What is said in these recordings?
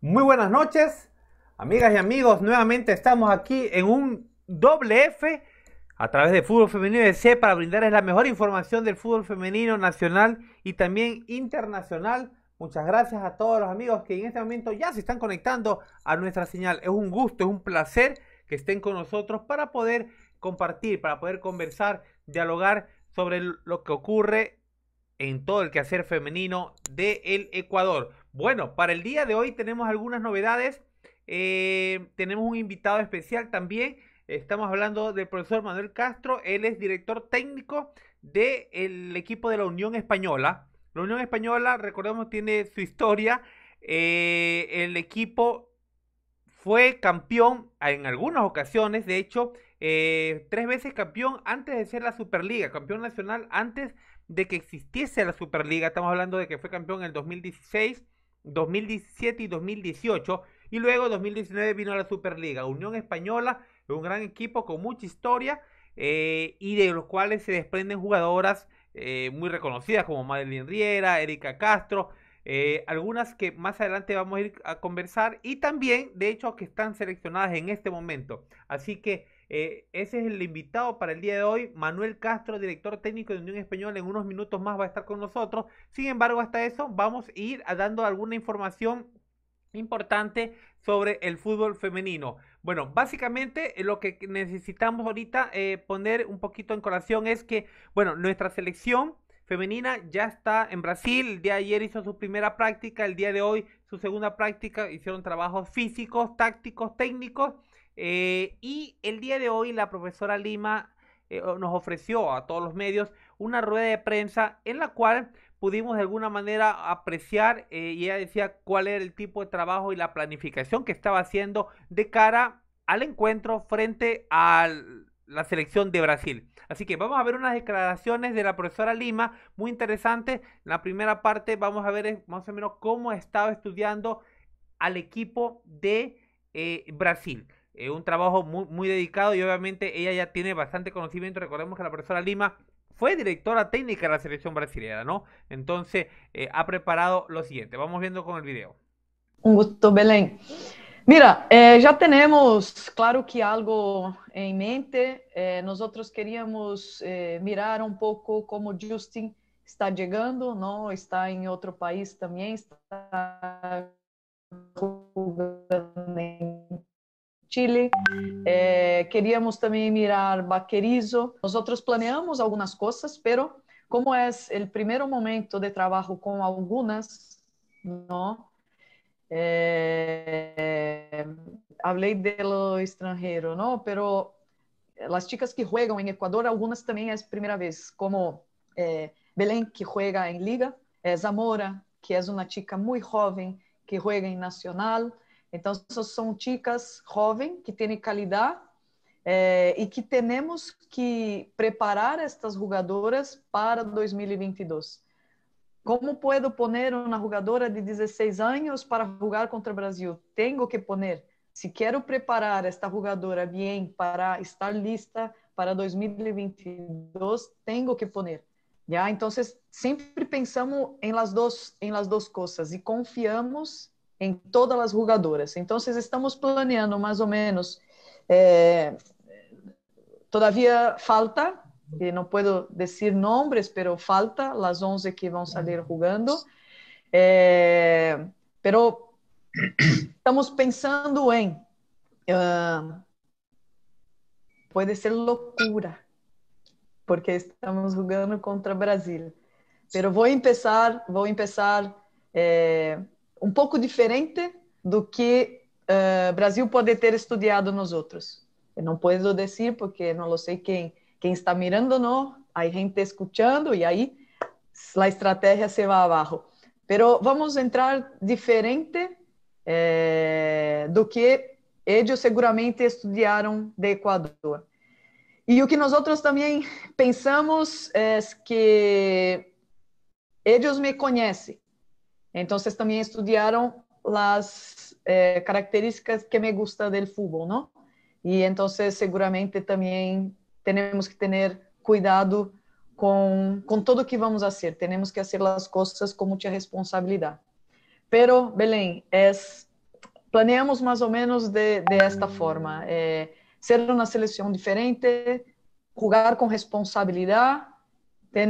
Muy buenas noches, amigas y amigos. Nuevamente estamos aquí en un doble F a través de Fútbol Femenino de C para brindarles la mejor información del fútbol femenino nacional y también internacional. Muchas gracias a todos los amigos que en este momento ya se están conectando a nuestra señal. Es un gusto, es un placer que estén con nosotros para poder compartir, para poder conversar, dialogar sobre lo que ocurre en todo el quehacer femenino del Ecuador. Bueno, para el día de hoy tenemos algunas novedades. Eh, tenemos un invitado especial también. Estamos hablando del profesor Manuel Castro. Él es director técnico del equipo de la Unión Española. La Unión Española, recordemos, tiene su historia. Eh, el equipo fue campeón en algunas ocasiones, de hecho, eh, tres veces campeón antes de ser la Superliga, campeón nacional antes de que existiese la Superliga. Estamos hablando de que fue campeón en el 2016, 2017 y 2018. Y luego 2019 vino a la Superliga. Unión Española un gran equipo con mucha historia eh, y de los cuales se desprenden jugadoras eh, muy reconocidas como Madeline Riera, Erika Castro, eh, algunas que más adelante vamos a ir a conversar y también, de hecho, que están seleccionadas en este momento. Así que eh, ese es el invitado para el día de hoy, Manuel Castro, director técnico de Unión Española. En unos minutos más va a estar con nosotros. Sin embargo, hasta eso vamos a ir dando alguna información importante sobre el fútbol femenino. Bueno, básicamente eh, lo que necesitamos ahorita eh, poner un poquito en colación es que, bueno, nuestra selección femenina ya está en Brasil. El día de ayer hizo su primera práctica, el día de hoy su segunda práctica. Hicieron trabajos físicos, tácticos, técnicos eh, y el día de hoy la profesora Lima eh, nos ofreció a todos los medios una rueda de prensa en la cual pudimos de alguna manera apreciar eh, y ella decía cuál era el tipo de trabajo y la planificación que estaba haciendo de cara al encuentro frente a la selección de Brasil. Así que vamos a ver unas declaraciones de la profesora Lima muy interesantes. En La primera parte vamos a ver más o menos cómo estaba estudiando al equipo de Brasil. Eh, un trabajo muy, muy dedicado y obviamente ella ya tiene bastante conocimiento. Recordemos que la profesora Lima fue directora técnica de la selección brasileña, ¿no? Entonces eh, ha preparado lo siguiente. Vamos viendo con el video. Un gusto, Belén. Mira, eh, ya tenemos claro que algo en mente. nosotros queríamos mirar un poco cómo Justin está llegando, ¿no? Está en otro país también, está Chile. É, queríamos também mirar Baquerizo. Nós planeamos algumas coisas, pero como é o primeiro momento de trabalho com algumas, não? É, eh, falei lo estrangeiro, não? Pero as chicas que jogam em Equador, algumas também é a primeira vez, como é, Belém, que joga em Liga, Zamora, que é uma chica muito jovem, que joga em Nacional. Então, são chicas jovens que têm qualidade eh, é, e que temos que preparar estas jogadoras para 2022. Como posso poner uma jogadora de 16 anos para jogar contra o Brasil? Tenho que poner. Se quero preparar esta jogadora bem para estar lista para 2022, tenho que poner. Já, então sempre pensamos em las duas em las duas coisas e confiamos em todas as rugadoras. Então, vocês estamos planeando mais ou menos. É, todavia falta, e não posso dizer nomes, mas falta as 11 que vão sair jogando. É, pero estamos pensando em uh, ah, pode ser loucura, porque estamos jogando contra o Brasil. Pero vou começar, vou começar eh, é, um pouco diferente do que uh, Brasil pode ter estudado nos outros. Eu não posso dizer porque não sei quem quem está mirando não, há gente escutando e aí a estratégia se vai abaixo. Pero vamos entrar diferente eh, do que eles seguramente estudaram de Equador. E o que nós outros também pensamos é que eles me conhecem, então, vocês também estudaram as eh, características que me gusta do futebol, não? E então, seguramente também temos que ter cuidado com, com tudo que vamos fazer. Temos que fazer as coisas com muita responsabilidade. Pero, Belém, es, é, planeamos mais ou menos de, de esta forma: eh, ser uma seleção diferente, jogar com responsabilidade, ter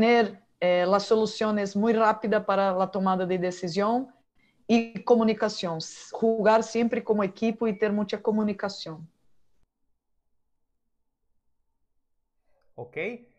eh, solución es muy rápida para la tomada de decisión y comunicación. Jugar siempre como equipo y tener mucha comunicación. Ok,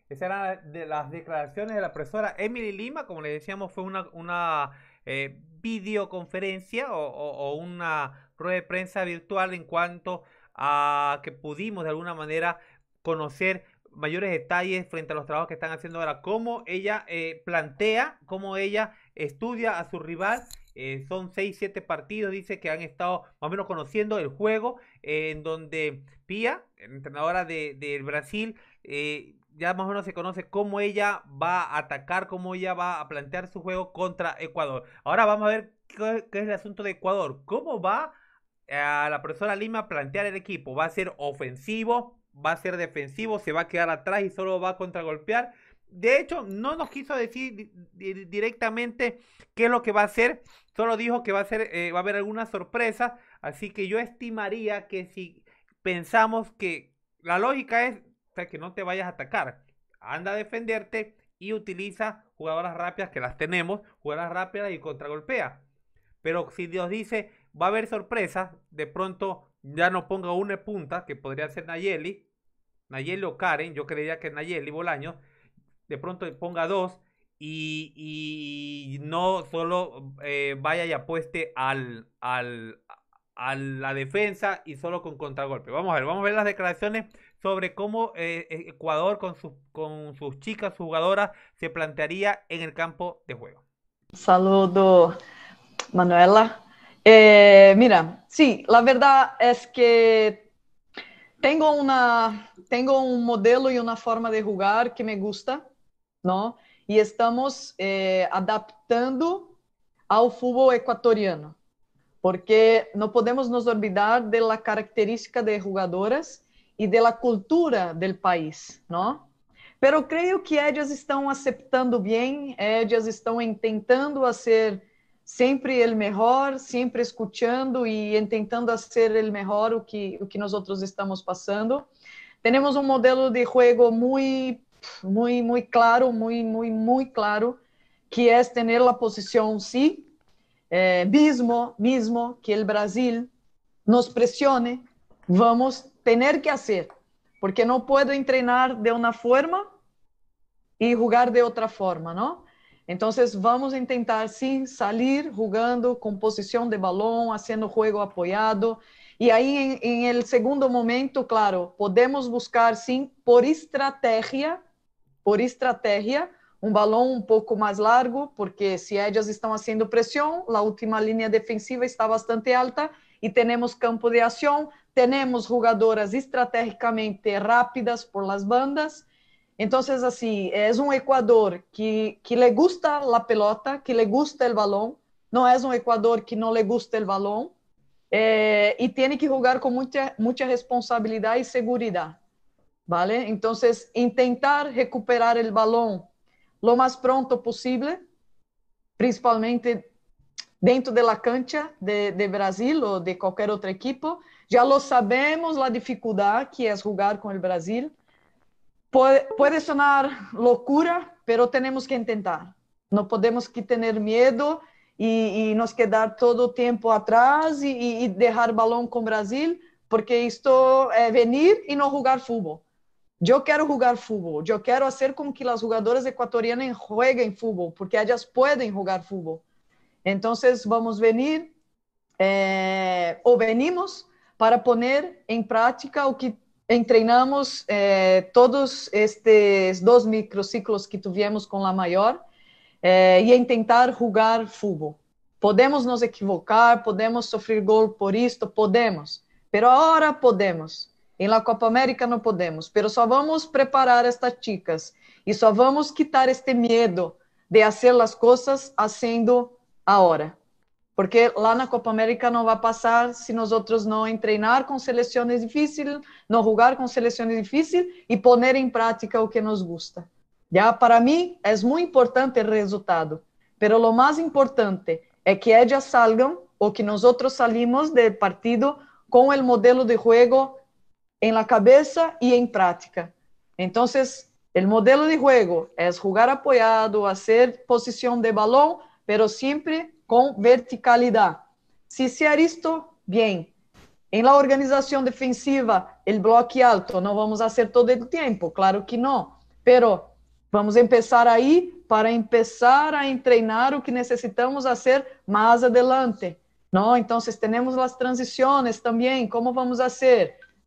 esas eran de las declaraciones de la profesora Emily Lima, como le decíamos, fue una, una eh, videoconferencia o, o una rueda de prensa virtual en cuanto a que pudimos de alguna manera conocer mayores detalles frente a los trabajos que están haciendo ahora, cómo ella eh, plantea, cómo ella estudia a su rival. Eh, son 6, 7 partidos, dice que han estado más o menos conociendo el juego, eh, en donde Pia, entrenadora del Brasil, ya más o menos se conoce cómo ella va a atacar, cómo ella va a plantear su juego contra Ecuador. Ahora vamos a ver qué, qué es el asunto de Ecuador, cómo va a la profesora Lima a plantear el equipo. ¿Va a ser ofensivo? va a ser defensivo, se va a quedar atrás y solo va a contragolpear. De hecho, no nos quiso decir directamente qué es lo que va a hacer, solo dijo que va a, ser, eh, va a haber alguna sorpresa, así que yo estimaría que si pensamos que la lógica es o sea, que no te vayas a atacar, anda a defenderte y utiliza jugadoras rápidas que las tenemos, jugadoras rápidas y contragolpea. Pero si Dios dice, va a haber sorpresa, de pronto ya no ponga una punta, que podría ser Nayeli, Nayeli o Karen, yo creía que Nayeli bolaño de pronto ponga dos y, y no solo eh, vaya y apueste al, al, a la defensa y solo con contragolpe. Vamos a ver, vamos a ver las declaraciones sobre cómo eh, eh, Ecuador con, sus con sus chicas jugadoras se plantearía en el campo de juego. Saludo, Manuela. Eh, mira, sí, la verdad es que tengo, una, tengo un modelo y una forma de jugar que me gusta, ¿no? Y estamos eh, adaptando al fútbol ecuatoriano, porque no podemos nos olvidar de la característica de jugadoras y de la cultura del país, ¿no? Pero creo que ellas estão aceptando bem, elas estão tentando ser sempre o melhor, sempre escutando e tentando fazer o melhor o que o que nós outros estamos passando. Temos um modelo de jogo muito muito muito claro, muito muito muito claro, que é ter a posição sim, eh, mesmo mesmo que o Brasil nos pressione, vamos ter que fazer, porque não posso treinar de uma forma e jogar de outra forma, não? Então, vamos tentar sim salir jogando com posição de balão, fazendo jogo apoiado. E aí, em el segundo momento, claro, podemos buscar sim, por estratégia, por estratégia, um balão um pouco mais largo, porque se Edges estão fazendo pressão, a última linha defensiva está bastante alta e temos campo de ação, temos jogadoras estrategicamente rápidas por las bandas então, assim, é um Ecuador que, que le gusta la pelota, que le gusta el balón, Não é um Ecuador que não le gusta el balón e eh, y que jogar com muita muita responsabilidade e segurança, ¿vale? Então, tentar recuperar o balão lo mais pronto possível, principalmente dentro de cancha de, de Brasil ou de qualquer outro equipo. Já lo sabemos a dificuldade que é jogar com o Brasil, Pode, pode sonar loucura, pero tenemos que tentar. Não podemos que ter medo e, nos quedar todo o tempo atrás e, deixar o balão com o Brasil, porque isto é venir e não jogar futebol. Eu quero jogar futebol, eu quero fazer com que as jogadoras equatorianas joguem futebol, porque elas podem jogar futebol. Então, vamos venir, eh, ou venimos, para poner em prática o que treinamos eh, todos estes dois microciclos que tivemos com La Maior eh, e em tentar jogar futebol. Podemos nos equivocar, podemos sofrer gol por isto, podemos. Pero agora podemos. Em la Copa América não podemos, pero só vamos preparar estas chicas e só vamos quitar este medo de fazer as coisas sendo a hora porque lá na Copa América não vai passar se nós outros não treinar com seleções difíceis, não jogar com seleções difíceis e pôr em prática o que nos gusta. Já para mim é muito importante o resultado, pero o mais importante é que elas salgam ou que nós outros salimos do partido com o modelo de jogo em la cabeça e em prática. Então, o modelo de jogo é jogar apoiado, fazer posição de balão, pero sempre verticalidade. Se Si hacer isto bem, em la organização defensiva, el bloque alto, Não vamos fazer todo o tempo, claro que não. pero vamos empezar aí para empezar a entrenar o que necessitamos fazer mais adelante. Não? Então, temos las transiciones também, como vamos a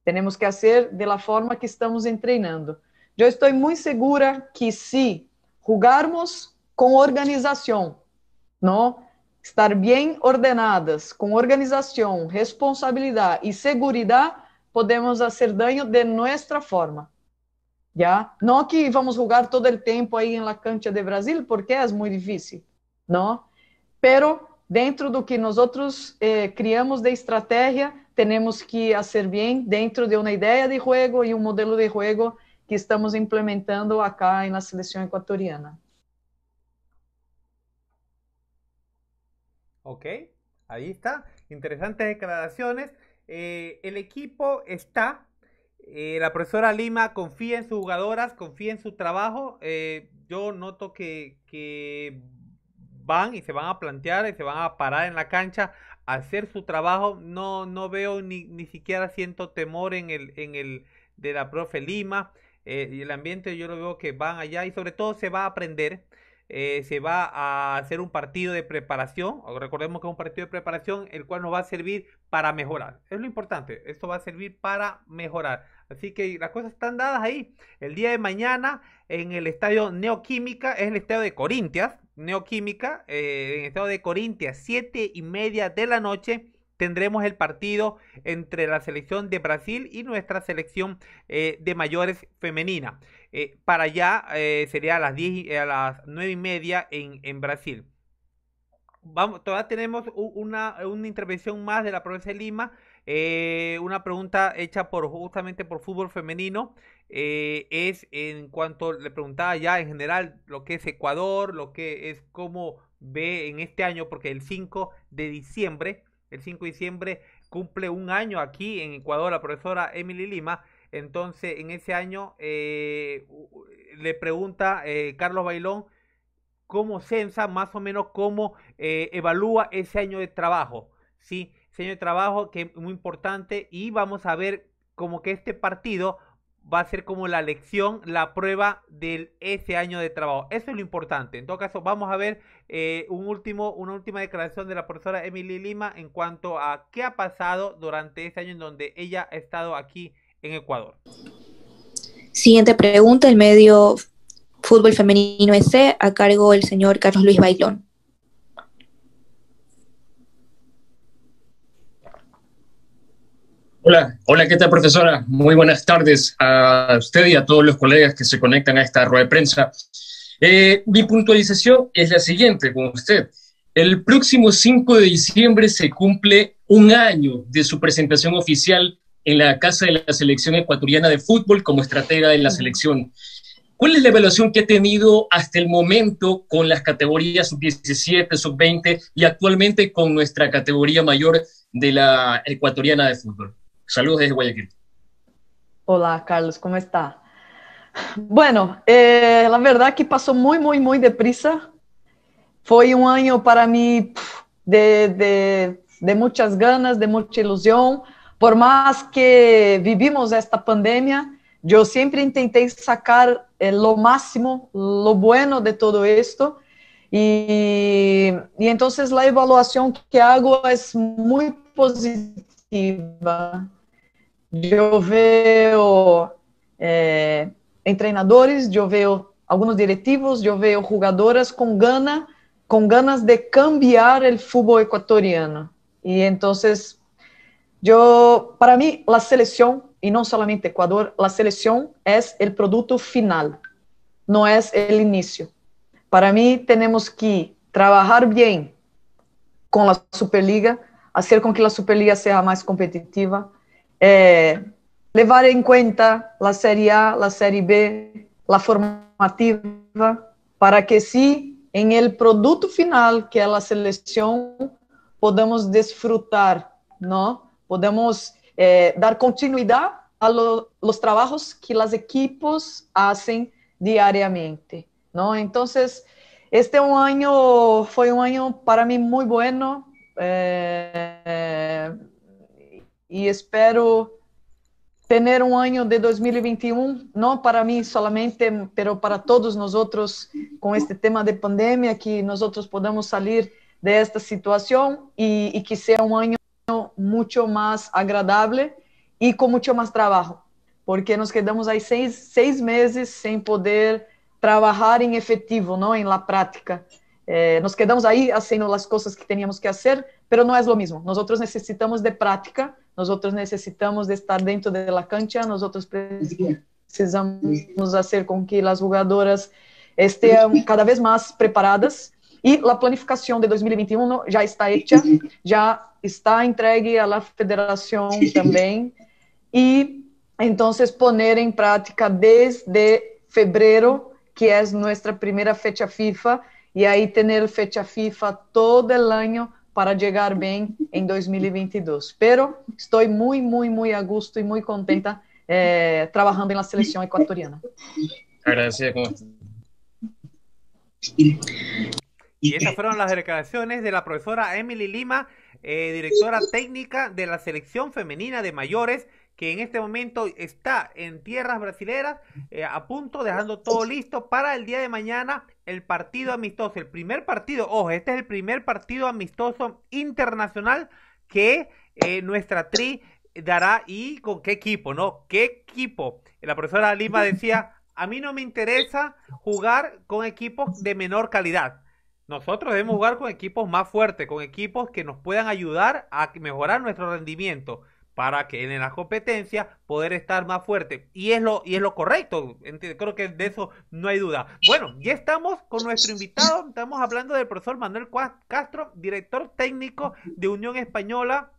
Temos que fazer de la forma que estamos entrenando. Eu estou muito segura que se jugarmos com organização, não? estar bem ordenadas, com organização, responsabilidade e segurança, podemos fazer daño de nossa forma. já. Não que vamos jogar todo o tempo aí em la cancha de Brasil, porque é muito difícil, não. Pero dentro do que nós eh, criamos de estratégia, temos que fazer bem dentro de uma ideia de jogo e um modelo de jogo que estamos implementando acá na seleção equatoriana. Ok, ahí está. Interesantes declaraciones. Eh, el equipo está. Eh, la profesora Lima confía en sus jugadoras, confía en su trabajo. Eh, yo noto que, que van y se van a plantear y se van a parar en la cancha a hacer su trabajo. No, no veo ni, ni siquiera siento temor en el, en el de la profe Lima. y el ambiente yo lo veo que van allá y sobre todo se va a aprender. Eh, se va a hacer un partido de preparación. Recordemos que es un partido de preparación el cual nos va a servir para mejorar. Es lo importante, esto va a servir para mejorar. Así que las cosas están dadas ahí. El día de mañana en el estadio Neoquímica, es el estadio de Corintias, Neoquímica, eh, en el estado de Corintias, siete y media de la noche tendremos el partido entre la selección de Brasil y nuestra selección eh, de mayores femenina. Eh, para allá eh, sería a las, 10, a las 9 y media en, en Brasil. Vamos, todavía tenemos una, una intervención más de la provincia de Lima. una pregunta hecha por justamente por fútbol femenino es en cuanto le preguntaba ya en general lo que es Ecuador, lo que es cómo ve en este año, porque el 5 de diciembre el 5 de diciembre cumple un año aquí en Ecuador la profesora Emily Lima. Entonces, en ese año eh, le pregunta eh, Carlos Bailón cómo censa, más o menos cómo eh, evalúa ese año de trabajo. ¿sí? Ese año de trabajo que es muy importante y vamos a ver como que este partido va a ser como la lección, la prueba de ese año de trabajo. Eso es lo importante. En todo caso, vamos a ver eh, un último, una última declaración de la profesora Emily Lima en cuanto a qué ha pasado durante ese año en donde ella ha estado aquí en Ecuador. Siguiente pregunta, el medio Fútbol Femenino EC a cargo del señor Carlos Luis Bailón. Hola, hola, ¿qué tal, profesora? Muy buenas tardes a usted y a todos los colegas que se conectan a esta rueda de prensa. Eh, mi puntualización es la siguiente con usted. El próximo 5 de diciembre se cumple un año de su presentación oficial en la Casa de la Selección Ecuatoriana de Fútbol como estratega de la selección. ¿Cuál es la evaluación que ha tenido hasta el momento con las categorías sub-17, sub-20 y actualmente con nuestra categoría mayor de la ecuatoriana de fútbol? Saludos desde Guayaquil. Hola, Carlos, ¿cómo está? Bueno, eh, la verdad que pasó muy, muy, muy deprisa. Fue un año para mí de, muchas ganas, de mucha ilusión. Por más que vivimos esta pandemia, yo siempre intenté sacar eh, lo máximo, lo bueno de todo esto. y entonces la evaluación que hago es muy positiva de eu ver é, em treinadores, de eu ver alguns diretivos, de eu ver jogadoras com gana, com ganas de cambiar o futebol equatoriano. E então, eu, para mim, a seleção e não solamente Equador, a seleção é o produto final, não é o início. Para mim, temos que trabalhar bem com a Superliga, fazer com que a Superliga seja mais competitiva, é, levar em conta a Série A, a Série B, a formativa, para que sim, em el produto final que é a seleção, podamos desfrutar, não? Podemos eh, dar continuidade a los trabalhos que as equipos fazem diariamente, não? Então, este é um ano, foi um ano para mim muito bueno, é, é, e espero ter um ano de 2021, não para mim solamente, mas para todos nós outros, com este tema de pandemia, que nós outros podamos sair desta de situação e, e, que seja um ano muito mais agradável e com muito mais trabalho, porque nos quedamos aí seis, seis meses sem poder trabalhar em efetivo, não em la prática. Eh, nos quedamos aí fazendo as coisas que teníamos que fazer, pero é o mesmo. Nós outros necessitamos de nós outros necessitamos de estar dentro de la cancha, outros precisamos fazer com que as jogadoras estejam cada vez mais preparadas e a planificação de 2021 já está feita, já está entregue à federação também. E então, poner em prática desde fevereiro, que é nossa primeira fecha FIFA, y ahí tener fecha FIFA todo el año para llegar bien en 2022. Pero estoy muy muy muy a gusto y muy contenta eh, trabajando en la selección ecuatoriana. Gracias. Y esas fueron las declaraciones de la profesora Emily Lima, eh, directora técnica de la selección femenina de mayores que en este momento está en tierras brasileras, eh, a punto, dejando todo listo para el día de mañana el partido amistoso, el primer partido, ojo, este es el primer partido amistoso internacional que eh, nuestra tri dará y con qué equipo, ¿no? ¿Qué equipo? La profesora Lima decía, a mí no me interesa jugar con equipos de menor calidad. Nosotros debemos jugar con equipos más fuertes, con equipos que nos puedan ayudar a mejorar nuestro rendimiento para que en la competencia poder estar más fuerte. Y es lo, y es lo correcto, creo que de eso no hay duda. Bueno, ya estamos con nuestro invitado, estamos hablando del profesor Manuel Castro, director técnico de Unión Española.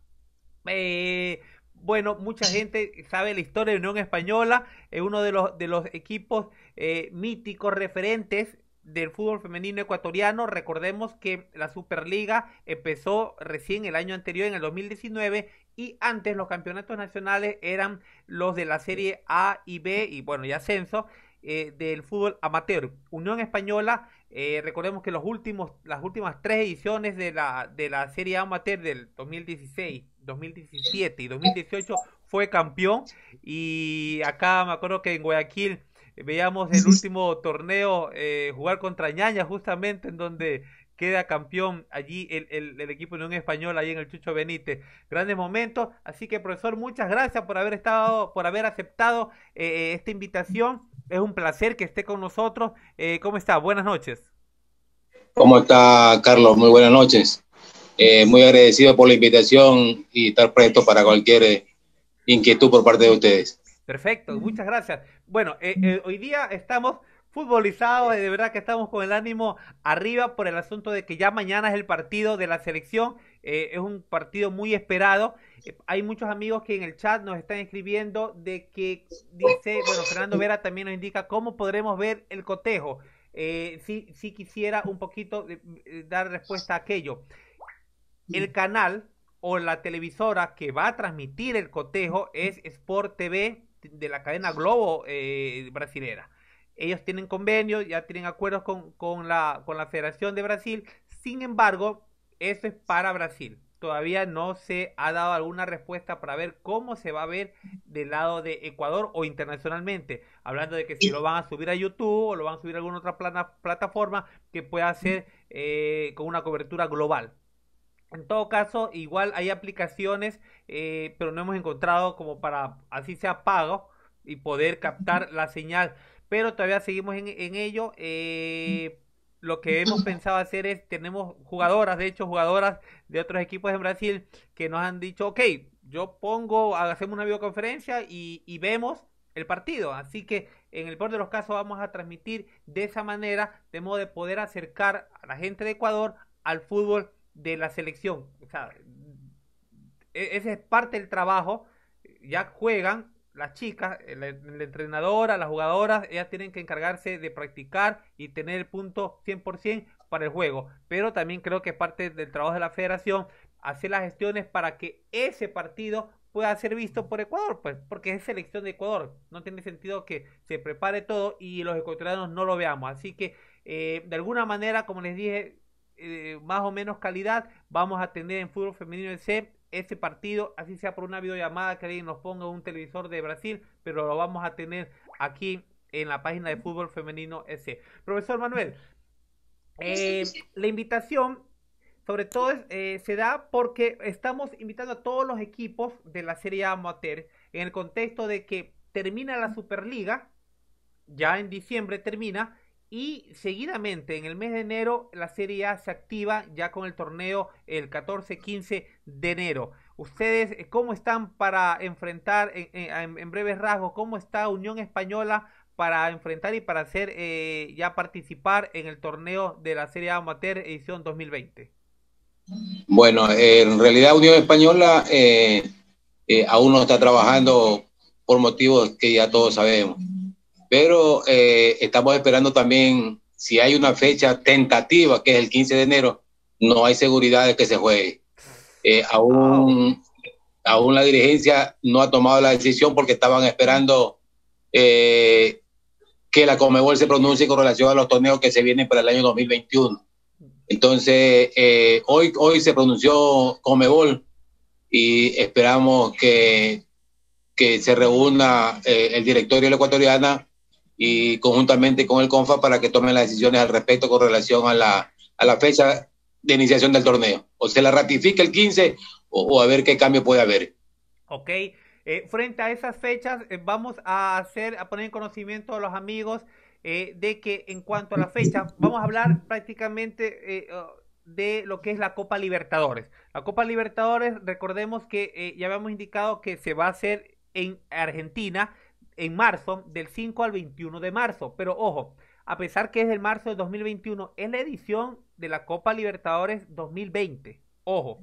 Eh, bueno, mucha gente sabe la historia de Unión Española, es uno de los, de los equipos eh, míticos referentes del fútbol femenino ecuatoriano. Recordemos que la Superliga empezó recién el año anterior, en el 2019, y antes los campeonatos nacionales eran los de la Serie A y B, y bueno, y ascenso. Eh, del fútbol amateur. Unión Española, eh, recordemos que los últimos, las últimas tres ediciones de la, de la Serie A amateur del 2016, 2017 y 2018 fue campeón. Y acá me acuerdo que en Guayaquil Veíamos el último torneo eh, jugar contra Ñaña, justamente en donde queda campeón allí el, equipo de un español ahí en el Chucho Benítez. Grandes momentos. Así que, profesor, muchas gracias por haber estado, por haber aceptado eh, eh, esta invitación. Es un placer que esté con nosotros. Eh, ¿Cómo está? Buenas noches. ¿Cómo está, Carlos? Muy buenas noches. muy agradecido por la invitación y estar presto para cualquier inquietud por parte de ustedes. Perfecto, muchas gracias. Bueno, eh, eh, hoy día estamos futbolizados, de verdad que estamos con el ánimo arriba por el asunto de que ya mañana es el partido de la selección, eh, es un partido muy esperado. hay muchos amigos que en el chat nos están escribiendo de que pues dice, bueno, Fernando Vera también nos indica cómo podremos ver el cotejo. si, si quisiera un poquito dar respuesta a aquello. El canal o la televisora que va a transmitir el cotejo es Sport TV de la cadena Globo eh, brasilera. Ellos tienen convenios, ya tienen acuerdos con, con, la, con la Federación de Brasil. Sin embargo, eso es para Brasil. Todavía no se ha dado alguna respuesta para ver cómo se va a ver del lado de Ecuador o internacionalmente. Hablando de que si lo van a subir a YouTube o lo van a subir a alguna otra plataforma que pueda ser eh, con una cobertura global. En todo caso, igual hay aplicaciones, eh, pero no hemos encontrado como para así sea pago y poder captar la señal. Pero todavía seguimos en, ello. Eh, lo que hemos pensado hacer es, tenemos jugadoras, de hecho, jugadoras de otros equipos en Brasil que nos han dicho, ok, yo pongo, hacemos una videoconferencia y, y vemos el partido. Así que en el peor de los casos vamos a transmitir de esa manera, de modo de poder acercar a la gente de Ecuador al fútbol de la selección. O sea, e, ese es parte del trabajo. Ya juegan las chicas, la, entrenadora, las jugadoras, ellas tienen que encargarse de practicar y tener el punto 100% para el juego. Pero también creo que es parte del trabajo de la federación hacer las gestiones para que ese partido pueda ser visto por Ecuador, pues, porque es selección de Ecuador. No tiene sentido que se prepare todo y los ecuatorianos no lo veamos. Así que, eh, de alguna manera, como les dije, eh, más o menos calidad vamos a tener en fútbol femenino el e ese partido, así sea por una videollamada que alguien nos ponga un televisor de Brasil, pero lo vamos a tener aquí en la página de fútbol femenino ese. Profesor Manuel, eh, la invitación sobre todo eh, se da porque estamos invitando a todos los equipos de la Serie A Amateur en el contexto de que termina la Superliga, ya en diciembre termina, y seguidamente, en el mes de enero, la Serie A se activa ya con el torneo el 14-15 de enero. ¿Ustedes eh, cómo están para enfrentar, en, en, breves rasgos, cómo está Unión Española para enfrentar y para hacer eh, ya participar en el torneo de la Serie A Amateur edición 2020? Bueno, eh, en realidad Unión Española aún no está trabajando por motivos que ya todos sabemos pero eh, estamos esperando también si hay una fecha tentativa, que es el 15 de enero, no hay seguridad de que se juegue. Eh, aún, aún la dirigencia no ha tomado la decisión porque estaban esperando eh, que la Comebol se pronuncie con relación a los torneos que se vienen para el año 2021. Entonces, hoy, hoy se pronunció Comebol y esperamos que, que se reúna el directorio de la ecuatoriana y conjuntamente con el CONFA para que tomen las decisiones al respecto con relación a la, a la fecha de iniciación del torneo. O se la ratifica el 15 o, a ver qué cambio puede haber. Ok. Eh, frente a esas fechas, eh, vamos a hacer, a poner en conocimiento a los amigos eh, de que en cuanto a la fecha, vamos a hablar prácticamente de lo que es la Copa Libertadores. La Copa Libertadores, recordemos que ya habíamos indicado que se va a hacer en Argentina en marzo, del 5 al 21 de marzo. Pero ojo, a pesar que es del marzo de 2021, es la edición de la Copa Libertadores 2020. Ojo,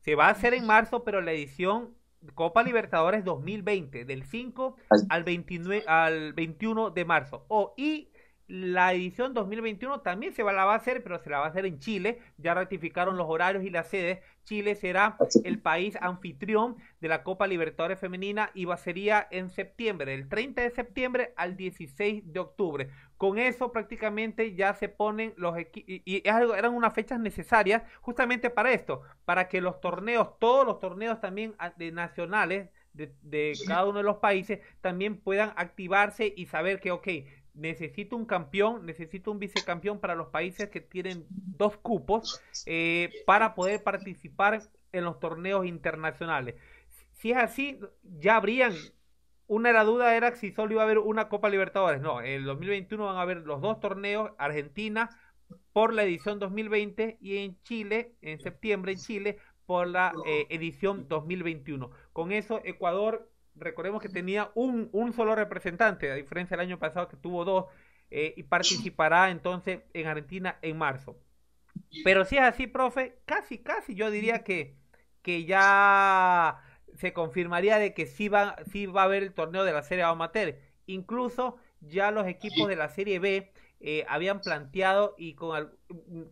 se va a hacer en marzo, pero la edición Copa Libertadores 2020, del 5 al, 21 de marzo. O oh, y la edición 2021 también se va, la va a hacer, pero se la va a hacer en Chile. Ya ratificaron los horarios y las sedes. Chile será ah, el país anfitrión de la Copa Libertadores Femenina y va a sería en septiembre, del 30 de septiembre al 16 de octubre. Con eso prácticamente ya se ponen los y, y eran unas fechas necesarias justamente para esto, para que los torneos, todos los torneos también ah, de nacionales de, de, cada uno de los países también puedan activarse y saber que, ok, necesito un campeón, necesito un vicecampeón para los países que tienen dos cupos eh, para poder participar en los torneos internacionales. Si es así, ya habrían. Una era duda era si solo iba a haber una Copa Libertadores. No, en el 2021 van a haber los dos torneos, Argentina por la edición 2020 y en Chile, en septiembre en Chile, por la eh, edición 2021. Con eso, Ecuador recordemos que tenía un, un solo representante, a diferencia del año pasado que tuvo dos, eh, y participará entonces en Argentina en marzo. Pero si es así, profe, casi, casi yo diría que, que ya se confirmaría de que sí va, va a haber el torneo de la Serie A amateur. Incluso ya los equipos de la Serie B eh, habían planteado y con,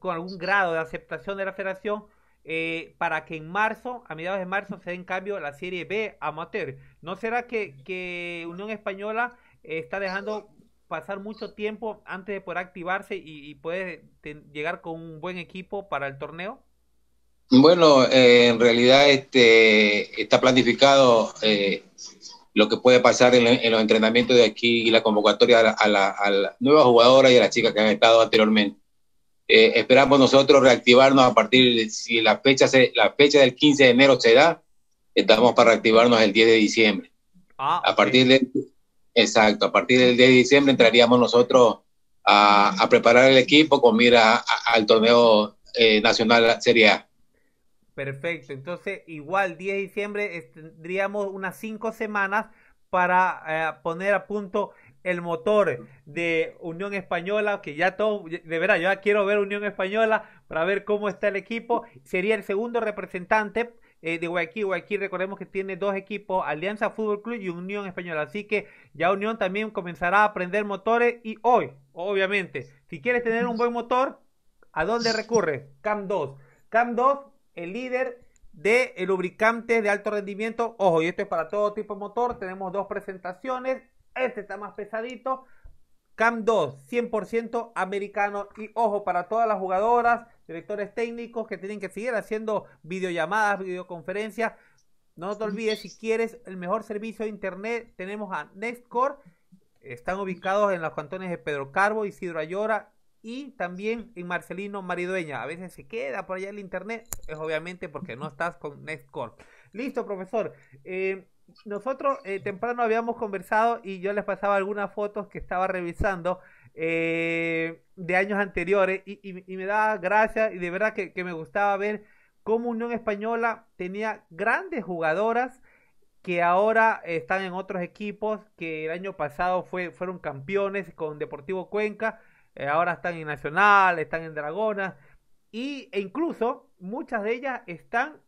con algún grado de aceptación de la federación eh, para que en marzo, a mediados de marzo, se den cambio la Serie B amateur. ¿No será que, Unión Española eh, está dejando pasar mucho tiempo antes de poder activarse y, puede llegar con un buen equipo para el torneo? Bueno, eh, en realidad este, está planificado lo que puede pasar en, los entrenamientos de aquí y la convocatoria a, la, nueva jugadora nuevas jugadoras y a las chicas que han estado anteriormente. Eh, esperamos nosotros reactivarnos a partir de si la fecha, la fecha del 15 de enero se da, estamos para reactivarnos el 10 de diciembre. Ah, a partir de, exacto, a partir del 10 de diciembre entraríamos nosotros a, preparar el equipo con mira al torneo eh, nacional Serie A. Perfecto, entonces igual 10 de diciembre eh, tendríamos unas cinco semanas para poner a punto el motor de Unión Española, que ya todo, de verdad, yo ya quiero ver Unión Española para ver cómo está el equipo. Sería el segundo representante eh, de Guayaquil. Guayaquil, recordemos que tiene dos equipos, Alianza Fútbol Club y Unión Española. Así que ya Unión también comenzará a aprender motores y hoy, obviamente, si quieres tener un buen motor, ¿a dónde recurre? Cam 2. Cam 2, el líder de el lubricante de alto rendimiento. Ojo, y esto es para todo tipo de motor. Tenemos dos presentaciones este está más pesadito. Cam 2, 100% americano. Y ojo, para todas las jugadoras, directores técnicos que tienen que seguir haciendo videollamadas, videoconferencias. No te olvides, si quieres el mejor servicio de internet, tenemos a Nextcore. Están ubicados en los cantones de Pedro Carbo, Isidro Ayora y también en Marcelino Maridueña. A veces se queda por allá el internet, es obviamente porque no estás con Nextcore. Listo, profesor. Eh, nosotros eh, temprano habíamos conversado y yo les pasaba algunas fotos que estaba revisando eh, de años anteriores y, me daba gracia y de verdad que, me gustaba ver cómo Unión Española tenía grandes jugadoras que ahora están en otros equipos que el año pasado fue, fueron campeones con Deportivo Cuenca, eh, ahora están en Nacional, están en Dragonas y, e incluso muchas de ellas están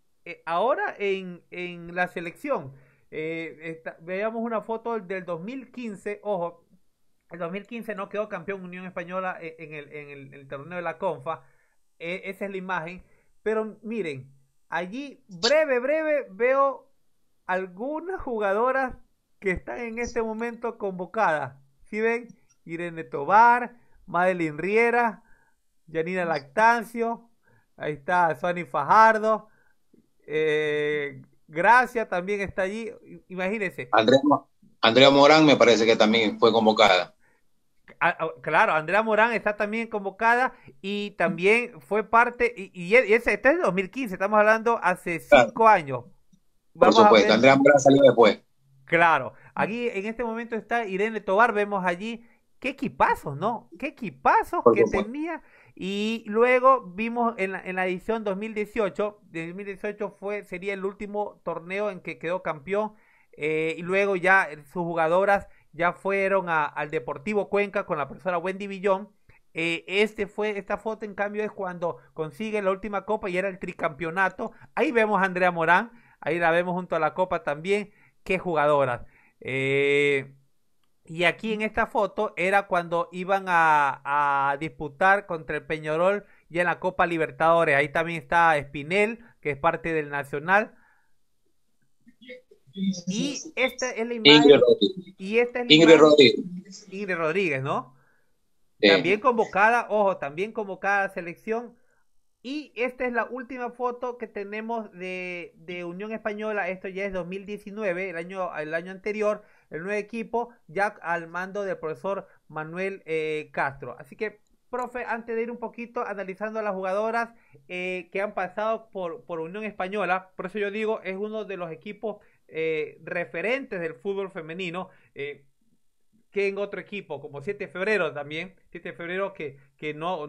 ahora en, en la selección. Eh, una foto del 2015, ojo, el 2015 no quedó campeón Unión Española e, en el, torneo de la Confa, eh, esa es la imagen, pero miren, allí breve, breve veo algunas jugadoras que están en este momento convocadas, si ven, Irene Tobar, Madeline Riera, Janina Lactancio, ahí está Sonny Fajardo, eh, Gracias, también está allí, imagínense. Andrea, Morán me parece que también fue convocada. Ah, ah, claro, Andrea Morán está también convocada y también fue parte, y, e, este es el 2015, estamos hablando hace cinco años. Por supuesto, Andrea Morán salió después. Claro, aquí en este momento está Irene Tobar, vemos allí qué equipazos, ¿no? Qué equipazos que tenía y luego vimos en la, edición 2018, de 2018 fue, sería el último torneo en que quedó campeón. Eh, y luego ya sus jugadoras ya fueron al Deportivo Cuenca con la profesora Wendy Villón. Eh, este fue, esta foto en cambio es cuando consigue la última copa y era el tricampeonato. Ahí vemos a Andrea Morán, ahí la vemos junto a la copa también. Qué jugadoras. Eh, y aquí en esta foto era cuando iban a, disputar contra el Peñarol y en la Copa Libertadores. Ahí también está Espinel, que es parte del Nacional. Y esta es la imagen. Y esta es la Ingrid Rodríguez. ¿no? También convocada, ojo, también convocada a selección. Y esta es la última foto que tenemos de, Unión Española. Esto ya es 2019, el año, el año anterior el nuevo equipo, ya al mando del profesor Manuel eh, Castro. Así que, profe, antes de ir un poquito analizando a las jugadoras eh, que han pasado por, Unión Española, por eso yo digo, es uno de los equipos eh, referentes del fútbol femenino. que en otro equipo, como 7 de febrero también, 7 de febrero que, que no,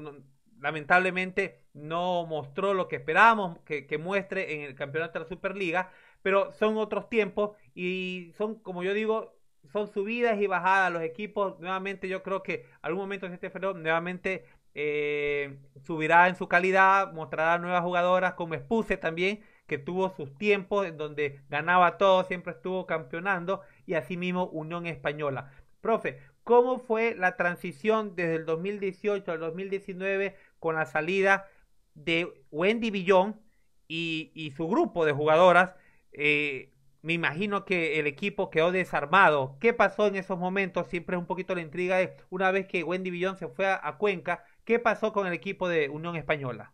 lamentablemente no mostró lo que esperábamos que, que, muestre en el campeonato de la Superliga, pero son otros tiempos y son, como yo digo, son subidas y bajadas los equipos. Nuevamente yo creo que algún momento en este fenómeno nuevamente eh, subirá en su calidad, mostrará nuevas jugadoras como Expuse también, que tuvo sus tiempos en donde ganaba todo, siempre estuvo campeonando y mismo Unión Española. Profe, ¿cómo fue la transición desde el 2018 al 2019 con la salida de Wendy Villón y, y su grupo de jugadoras eh, me imagino que el equipo quedó desarmado. ¿Qué pasó en esos momentos? Siempre es un poquito la intriga una vez que Wendy Villón se fue a, Cuenca, ¿qué pasó con el equipo de Unión Española?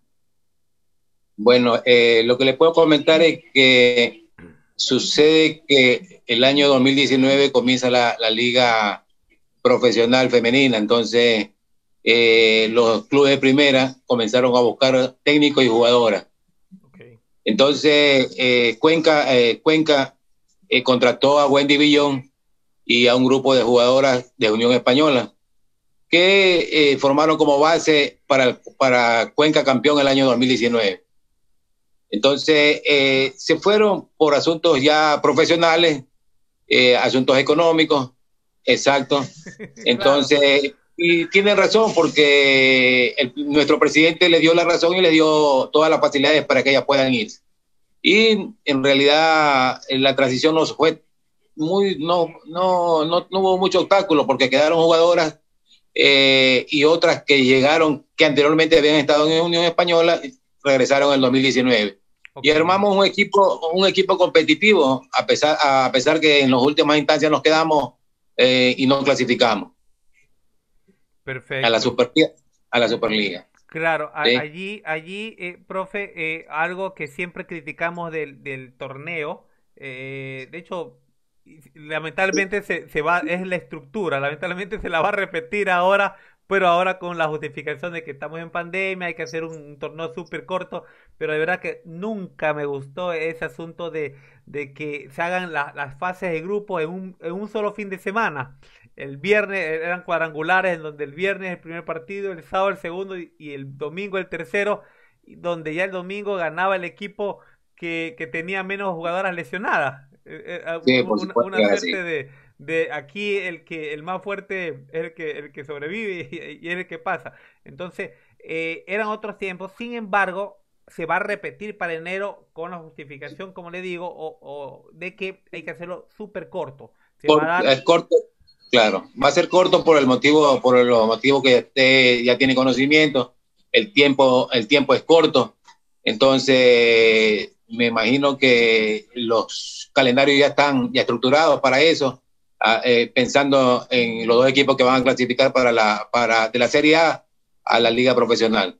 Bueno, eh, lo que les puedo comentar es que sucede que el año 2019 comienza la, liga profesional femenina, entonces eh, los clubes de primera comenzaron a buscar técnicos y jugadoras. Entonces, eh, Cuenca, eh, Cuenca eh, contrató a Wendy Villón y a un grupo de jugadoras de Unión Española que formaron como base para, para Cuenca campeón el año 2019. Entonces, se fueron por asuntos ya profesionales, asuntos económicos, exacto. Entonces, y tiene razón, porque nuestro presidente le dio la razón y le dio todas las facilidades para que ellas puedan ir. Y en realidad en la transición no fue muy, no, no, no, hubo mucho obstáculo, porque quedaron jugadoras eh, y otras que llegaron, que anteriormente habían estado en Unión Española, regresaron en el 2019. Y armamos un equipo, un equipo competitivo, a pesar, a pesar que en las últimas instancias nos quedamos eh, y no clasificamos. A la, a la Superliga. Claro, allí, allí eh, profe, eh, algo que siempre criticamos del, torneo, eh, de hecho, lamentablemente se, se va, es la estructura, lamentablemente se la va a repetir ahora pero ahora con la justificación de que estamos en pandemia, hay que hacer un, torneo súper corto, pero de verdad que nunca me gustó ese asunto de, que se hagan las fases de grupo en un, en un solo fin de semana el viernes er, eran cuadrangulares en donde el viernes el primer partido, el sábado el segundo y el domingo el tercero, donde ya el domingo ganaba el equipo que, tenía menos jugadoras lesionadas. Eh, eh, ah, una, suerte de, aquí el que el más fuerte es el que el que sobrevive y, es el que pasa. Entonces, eh, eran otros tiempos, sin embargo, se va a repetir para enero con la justificación, como le digo, o, de que hay que hacerlo súper corto. corto Claro, va a ser corto por el motivo, por el motivo que ya tiene conocimiento, el tiempo, el tiempo es corto, entonces me imagino que los calendarios ya están ya estructurados para eso, ah, eh, pensando en los dos equipos que van a clasificar para la, para, de la Serie A a la Liga Profesional,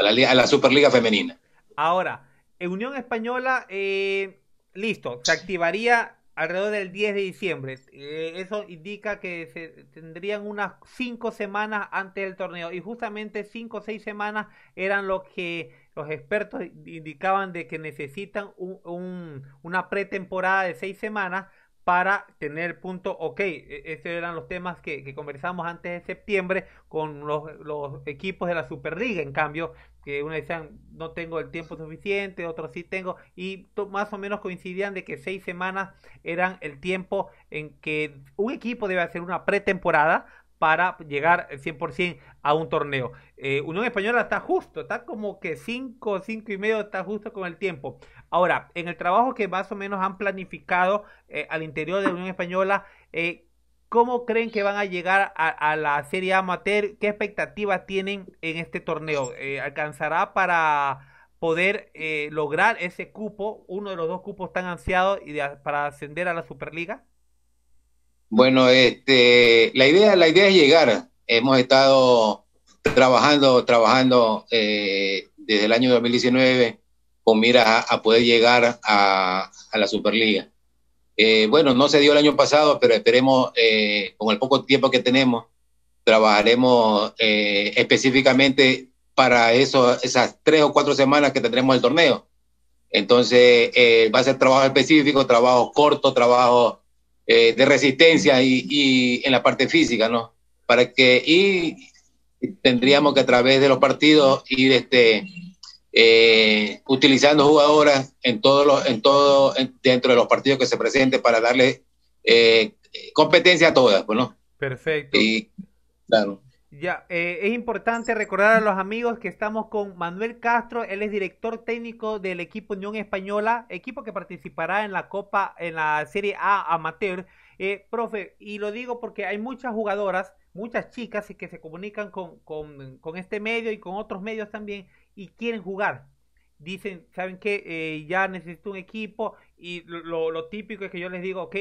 a la, Superliga Femenina. Ahora, Unión Española, eh, listo, se activaría alrededor del 10 de diciembre. Eh, eso indica que se tendrían unas 5 semanas antes del torneo y justamente 5 o 6 semanas eran lo que los expertos indicaban de que necesitan una pretemporada de 6 semanas para tener punto ok. E-, esos eran los temas que, que conversamos antes de septiembre con los, los, equipos de la Superliga. En cambio, que unos decían no tengo el tiempo suficiente, otros sí tengo, y más o menos coincidían de que seis semanas eran el tiempo en que un equipo debe hacer una pretemporada para llegar 100% a un torneo. Eh, Unión Española está justo, está como que cinco, cinco y medio, está justo con el tiempo. Ahora, en el trabajo que más o menos han planificado eh, al interior de Unión Española, eh, ¿Cómo creen que van a llegar a, la Serie Amateur? ¿Qué expectativas tienen en este torneo? Eh, ¿Alcanzará para poder eh, lograr ese cupo, uno de los dos cupos tan ansiados, y para ascender a la Superliga? Bueno, este, la idea, la idea es llegar. Hemos estado trabajando, trabajando eh, desde el año 2019 con miras a, poder llegar a la Superliga. Eh, bueno, no se dio el año pasado, pero esperemos, eh, con el poco tiempo que tenemos, trabajaremos eh, específicamente para eso, esas tres o cuatro semanas que tendremos el torneo. Entonces, va a ser trabajo específico, trabajo corto, trabajo de resistencia y, y, en la parte física, ¿no? Para que, y tendríamos que a través de los partidos ir este, eh, utilizando jugadoras en todos los, en todo, dentro de los partidos que se presenten para darle eh, competencia a todas, pues, ¿no? Perfecto. Y, claro. Ya, eh, es importante recordar a los amigos que estamos con Manuel Castro, él es director técnico del equipo Unión Española, equipo que participará en la Copa, en la Serie A Amateur. Eh, profe, y lo digo porque hay muchas jugadoras, muchas chicas que se comunican con, con este medio y con otros medios también y quieren jugar. Dicen, ¿saben qué? Eh, ya necesito un equipo y lo, típico es que yo les digo, ok,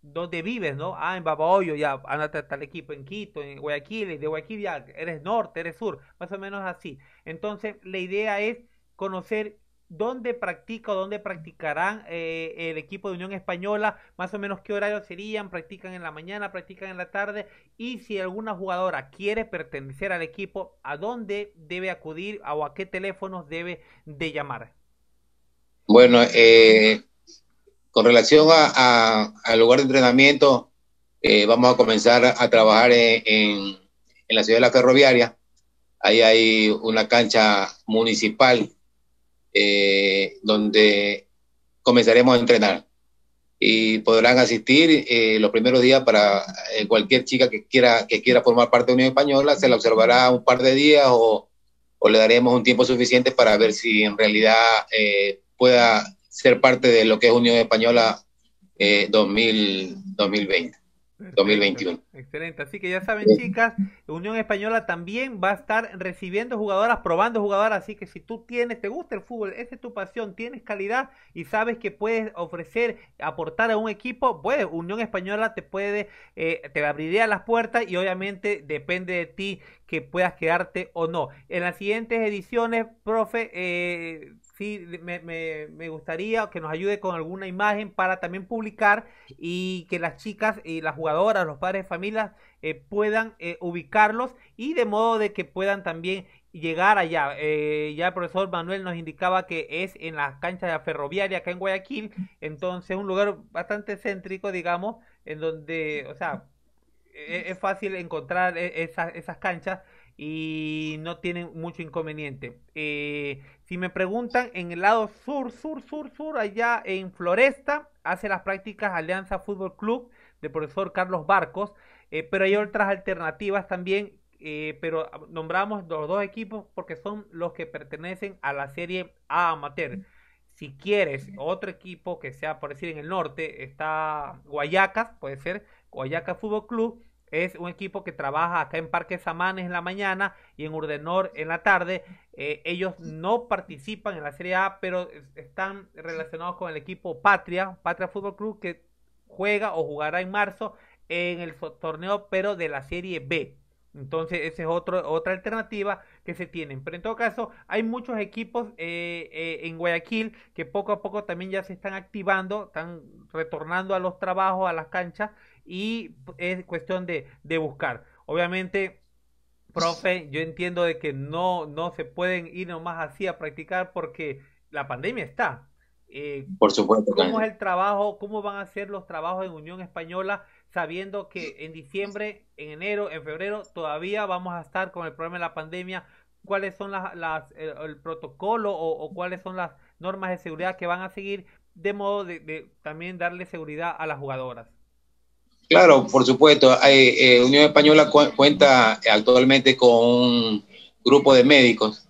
¿dónde vives, no? Ah, en Babahoyo, ya, tratar el equipo, en Quito, en Guayaquil, de Guayaquil ya, eres norte, eres sur, más o menos así. Entonces, la idea es conocer dónde practica o dónde practicarán eh, el equipo de Unión Española, más o menos qué horario serían, practican en la mañana, practican en la tarde y si alguna jugadora quiere pertenecer al equipo, a dónde debe acudir o a qué teléfonos debe de llamar. Bueno, eh, con relación al lugar de entrenamiento, eh, vamos a comenzar a trabajar en la ciudad de la ferroviaria. Ahí hay una cancha municipal eh, donde comenzaremos a entrenar y podrán asistir eh, los primeros días para eh, cualquier chica que quiera, que quiera formar parte de Unión Española, se la observará un par de días o, le daremos un tiempo suficiente para ver si en realidad eh, pueda ser parte de lo que es Unión Española 2020. 2021. Excelente, así que ya saben chicas, Unión Española también va a estar recibiendo jugadoras, probando jugadoras, así que si tú tienes, te gusta el fútbol, esa es tu pasión, tienes calidad y sabes que puedes ofrecer, aportar a un equipo, pues Unión Española te puede, eh, te abriría las puertas y obviamente depende de ti que puedas quedarte o no. En las siguientes ediciones, profe, eh, sí, me, me, gustaría que nos ayude con alguna imagen para también publicar y que las chicas y las jugadoras, los padres de familia eh, puedan eh, ubicarlos y de modo de que puedan también llegar allá. Eh, ya el profesor Manuel nos indicaba que es en la cancha ferroviaria acá en Guayaquil, entonces un lugar bastante céntrico, digamos, en donde, o sea, e, e, es, fácil encontrar e, esas, esas canchas y no tienen mucho inconveniente. Eh, si me preguntan, en el lado sur, sur, sur, sur, allá en Floresta, hace las prácticas Alianza Fútbol Club de profesor Carlos Barcos, eh, pero hay otras alternativas también, eh, pero nombramos los dos equipos porque son los que pertenecen a la Serie A Amateur. Si quieres otro equipo que sea, por decir, en el norte, está Guayacas, puede ser Guayacas Fútbol Club, es un equipo que trabaja acá en Parque Samanes en la mañana y en Urdenor en la tarde. Eh, ellos no participan en la Serie A, pero están relacionados con el equipo Patria, Patria Fútbol Club, que juega o jugará en marzo en el torneo, pero de la Serie B. Entonces, esa es otra alternativa que se tienen. Pero en todo caso, hay muchos equipos eh, eh, en Guayaquil que poco a poco también ya se están activando, están retornando a los trabajos, a las canchas y es cuestión de, de buscar. Obviamente, profe, yo entiendo de que no, no se pueden ir nomás así a practicar porque la pandemia está. Eh, Por supuesto. ¿Cómo es el trabajo? ¿Cómo van a ser los trabajos en Unión Española sabiendo que en diciembre, en enero, en febrero todavía vamos a estar con el problema de la pandemia? ¿Cuáles son las, las el, protocolo o, cuáles son las normas de seguridad que van a seguir de modo de, de también darle seguridad a las jugadoras? Claro, por supuesto. Eh, eh, Unión Española cuenta actualmente con un grupo de médicos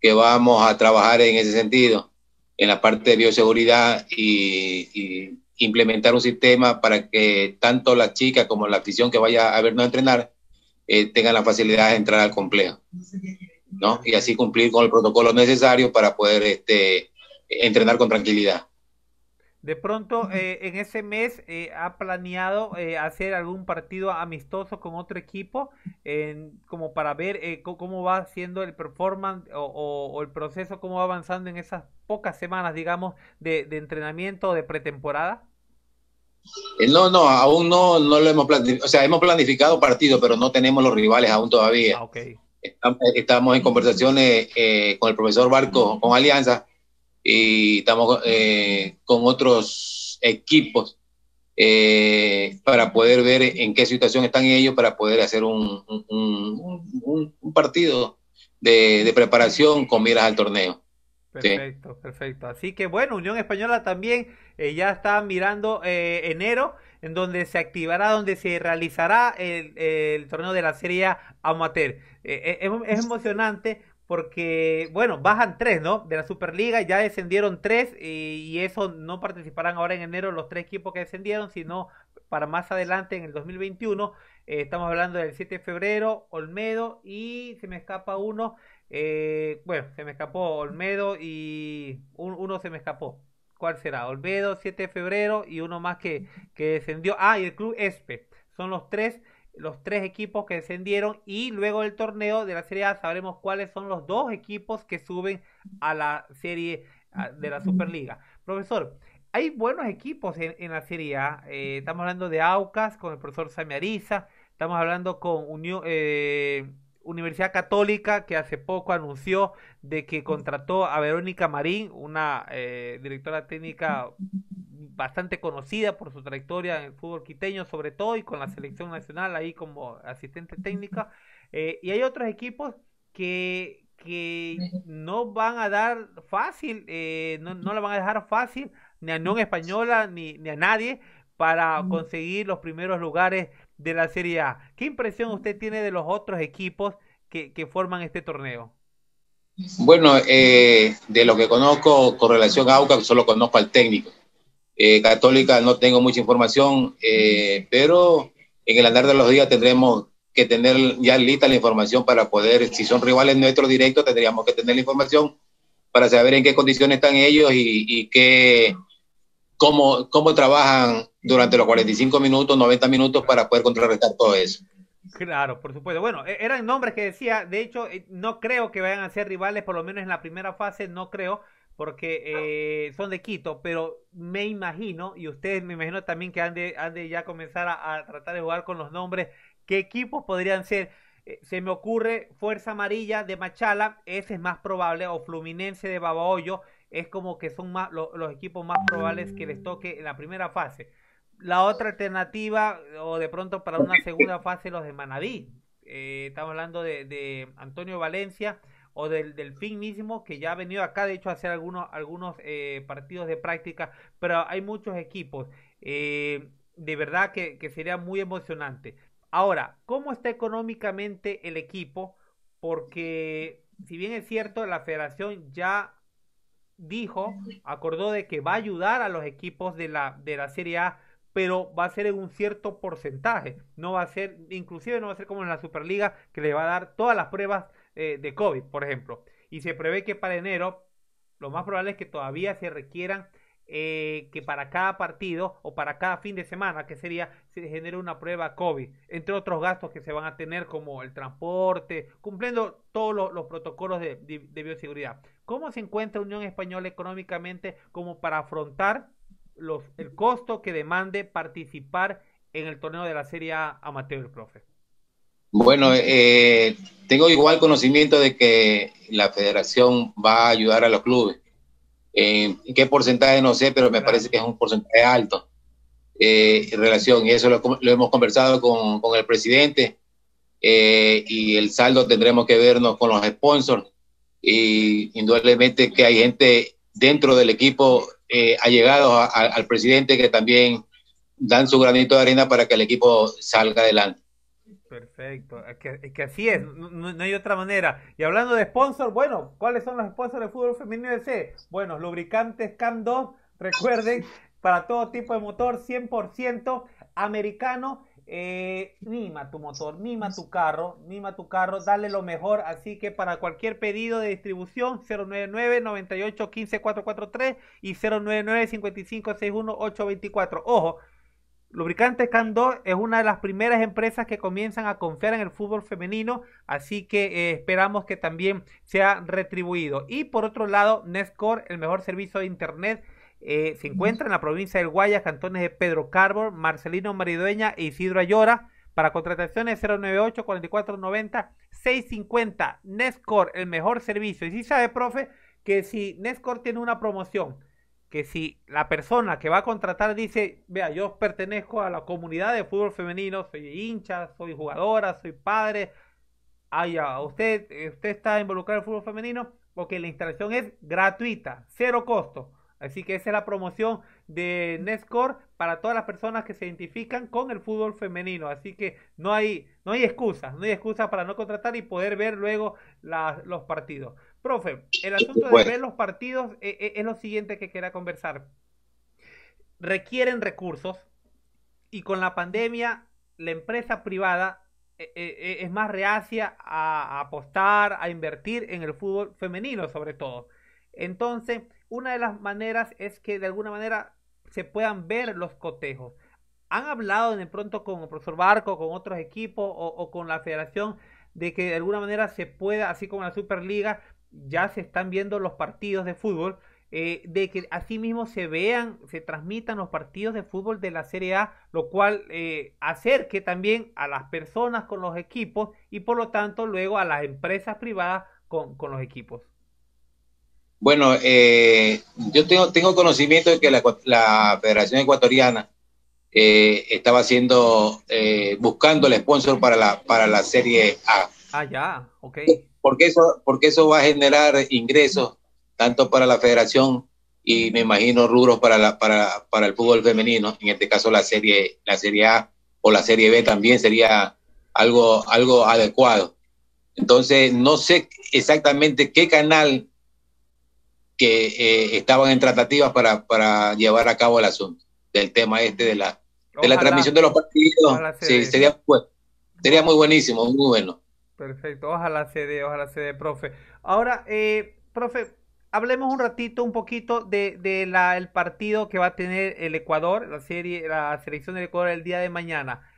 que vamos a trabajar en ese sentido, en la parte de bioseguridad y, implementar un sistema para que tanto la chica como la afición que vaya a vernos entrenar eh, tengan la facilidad de entrar al complejo, ¿no? Y así cumplir con el protocolo necesario para poder este, entrenar con tranquilidad. De pronto, eh, en ese mes eh, ha planeado eh, hacer algún partido amistoso con otro equipo, como para ver cómo va siendo el performance o, el proceso, cómo va avanzando en esas pocas semanas, digamos, de, entrenamiento de pretemporada. No, no, aún no, no lo hemos planificado. O sea, hemos planificado partido pero no tenemos los rivales aún todavía. Ah, estamos, estamos, en conversaciones con el profesor Barco, con Alianza y estamos eh, con otros equipos eh, para poder ver en qué situación están ellos para poder hacer un, partido de, preparación con miras al torneo. Perfecto, perfecto. Así que bueno, Unión Española también eh, ya está mirando enero, en donde se activará, donde se realizará el, torneo de la Serie Amateur. es, es emocionante porque, bueno, bajan tres, ¿no? De la Superliga, ya descendieron tres eh, y eso no participarán ahora en enero los tres equipos que descendieron, sino para más adelante en el 2021. Eh, estamos hablando del 7 de febrero, Olmedo y se me escapa uno. Eh, bueno, se me escapó Olmedo y uno se me escapó. ¿Cuál será? Olmedo, 7 de febrero y uno más que, que descendió. Ah, y el club Espe. Son los tres los tres equipos que descendieron y luego del torneo de la Serie A sabremos cuáles son los dos equipos que suben a la Serie de la Superliga. Profesor, hay buenos equipos en, la Serie A. Eh, estamos hablando de Aucas con el profesor Samiariza, estamos hablando con eh, Universidad Católica que hace poco anunció de que contrató a Verónica Marín, una eh, directora técnica bastante conocida por su trayectoria en el fútbol quiteño, sobre todo, y con la selección nacional ahí como asistente técnica. Eh, y hay otros equipos que, no van a dar fácil, eh, no, la van a dejar fácil ni a Unión Española ni, a nadie para conseguir los primeros lugares de la Serie A. ¿Qué impresión usted tiene de los otros equipos que, que forman este torneo? Bueno, eh, de lo que conozco con relación a AUCA, solo conozco al técnico. Eh, católica no tengo mucha información, eh, pero en el andar de los días tendremos que tener ya lista la información para poder, si son rivales nuestros directos, tendríamos que tener la información para saber en qué condiciones están ellos y, qué, cómo, cómo trabajan durante los 45 minutos, 90 minutos para poder contrarrestar todo eso. Claro, por supuesto. Bueno, e-, eran nombres que decía, de hecho, eh, no creo que vayan a ser rivales, por lo menos en la primera fase, no creo porque eh, son de Quito, pero me imagino, y ustedes me imagino también que han de, ya comenzar a, tratar de jugar con los nombres, qué equipos podrían ser. Eh, se me ocurre Fuerza Amarilla de Machala, ese es más probable, o Fluminense de Babahoyo, es como que son más, los equipos más probables que les toque en la primera fase. La otra alternativa, o de pronto para una segunda fase, los de Manaví, eh, estamos hablando de, de Antonio Valencia o del, fin mismo, que ya ha venido acá, de hecho, a hacer algunos, algunos eh, partidos de práctica, pero hay muchos equipos. Eh, de verdad que, que sería muy emocionante. Ahora, ¿cómo está económicamente el equipo? Porque si bien es cierto, la federación ya dijo, acordó de que va a ayudar a los equipos de la, de la Serie A, pero va a ser en un cierto porcentaje. No va a ser, inclusive no va a ser como en la Superliga, que le va a dar todas las pruebas eh, de COVID, por ejemplo. Y se prevé que para enero lo más probable es que todavía se requieran eh, que para cada partido o para cada fin de semana, que sería, se genere una prueba COVID, entre otros gastos que se van a tener como el transporte, cumpliendo todos los, protocolos de, bioseguridad. ¿Cómo se encuentra Unión Española económicamente como para afrontar los, el costo que demande participar en el torneo de la Serie A amateur, profe? Bueno, eh, tengo igual conocimiento de que la federación va a ayudar a los clubes. Eh, ¿Qué porcentaje? No sé, pero me parece que es un porcentaje alto eh, en relación. Y eso lo, hemos conversado con, el presidente. y el saldo tendremos que vernos con los sponsors. Y indudablemente que hay gente dentro del equipo allegados al presidente que también dan su granito de arena para que el equipo salga adelante. Perfecto, que, que así es, no, hay otra manera. Y hablando de sponsor, bueno, ¿cuáles son los sponsors de fútbol femenino C Bueno, lubricantes CAM2, recuerden, para todo tipo de motor, 100% americano. Eh, mima tu motor, mima tu carro, mima tu carro, dale lo mejor. Así que para cualquier pedido de distribución, 099 98 443 y 099 5561 824. Ojo, Lubricante Candor es una de las primeras empresas que comienzan a confiar en el fútbol femenino, así que eh, esperamos que también sea retribuido. Y por otro lado, Nescor, el mejor servicio de internet, eh, se encuentra en la provincia del Guayas, cantones de Pedro Carbor, Marcelino Maridueña e Isidro Ayora. Para contrataciones 098 4490 650. NESCOR, el mejor servicio. Y si sabe, profe, que si Nescor tiene una promoción que si la persona que va a contratar dice, vea, yo pertenezco a la comunidad de fútbol femenino, soy hincha, soy jugadora, soy padre, haya, usted, usted está involucrado en el fútbol femenino, porque la instalación es gratuita, cero costo. Así que esa es la promoción de Netscore para todas las personas que se identifican con el fútbol femenino. Así que no hay, no hay excusas, no hay excusas para no contratar y poder ver luego los partidos. Profe, el asunto de ver los partidos eh, eh, es lo siguiente que quería conversar. Requieren recursos y con la pandemia la empresa privada eh, es más reacia a apostar, a invertir en el fútbol femenino sobre todo. Entonces, una de las maneras es que de alguna manera se puedan ver los cotejos. ¿Han hablado de pronto con el profesor Barco, con otros equipos o, o con la federación de que de alguna manera se pueda, así como la Superliga, ya se están viendo los partidos de fútbol, eh, de que así mismo se vean, se transmitan los partidos de fútbol de la Serie A, lo cual eh, acerque también a las personas con los equipos y por lo tanto luego a las empresas privadas con, los equipos. Bueno, eh, yo tengo, tengo conocimiento de que la, la Federación Ecuatoriana estaba haciendo, buscando el sponsor para la, para la Serie A. Ah, ya, ok porque eso, porque eso va a generar ingresos tanto para la federación y me imagino rubros para, la, para, para el fútbol femenino, en este caso la serie, la serie A o la serie B también sería algo, algo adecuado. Entonces, no sé exactamente qué canal que eh, estaban en tratativas para, llevar a cabo el asunto del tema este de la, de la transmisión de los partidos. Pues, sería muy buenísimo, muy bueno. Perfecto, ojalá se dé, ojalá se dé, profe. Ahora, eh, profe, hablemos un ratito, un poquito de, de la, el partido que va a tener el Ecuador, la serie, la selección del Ecuador el día de mañana.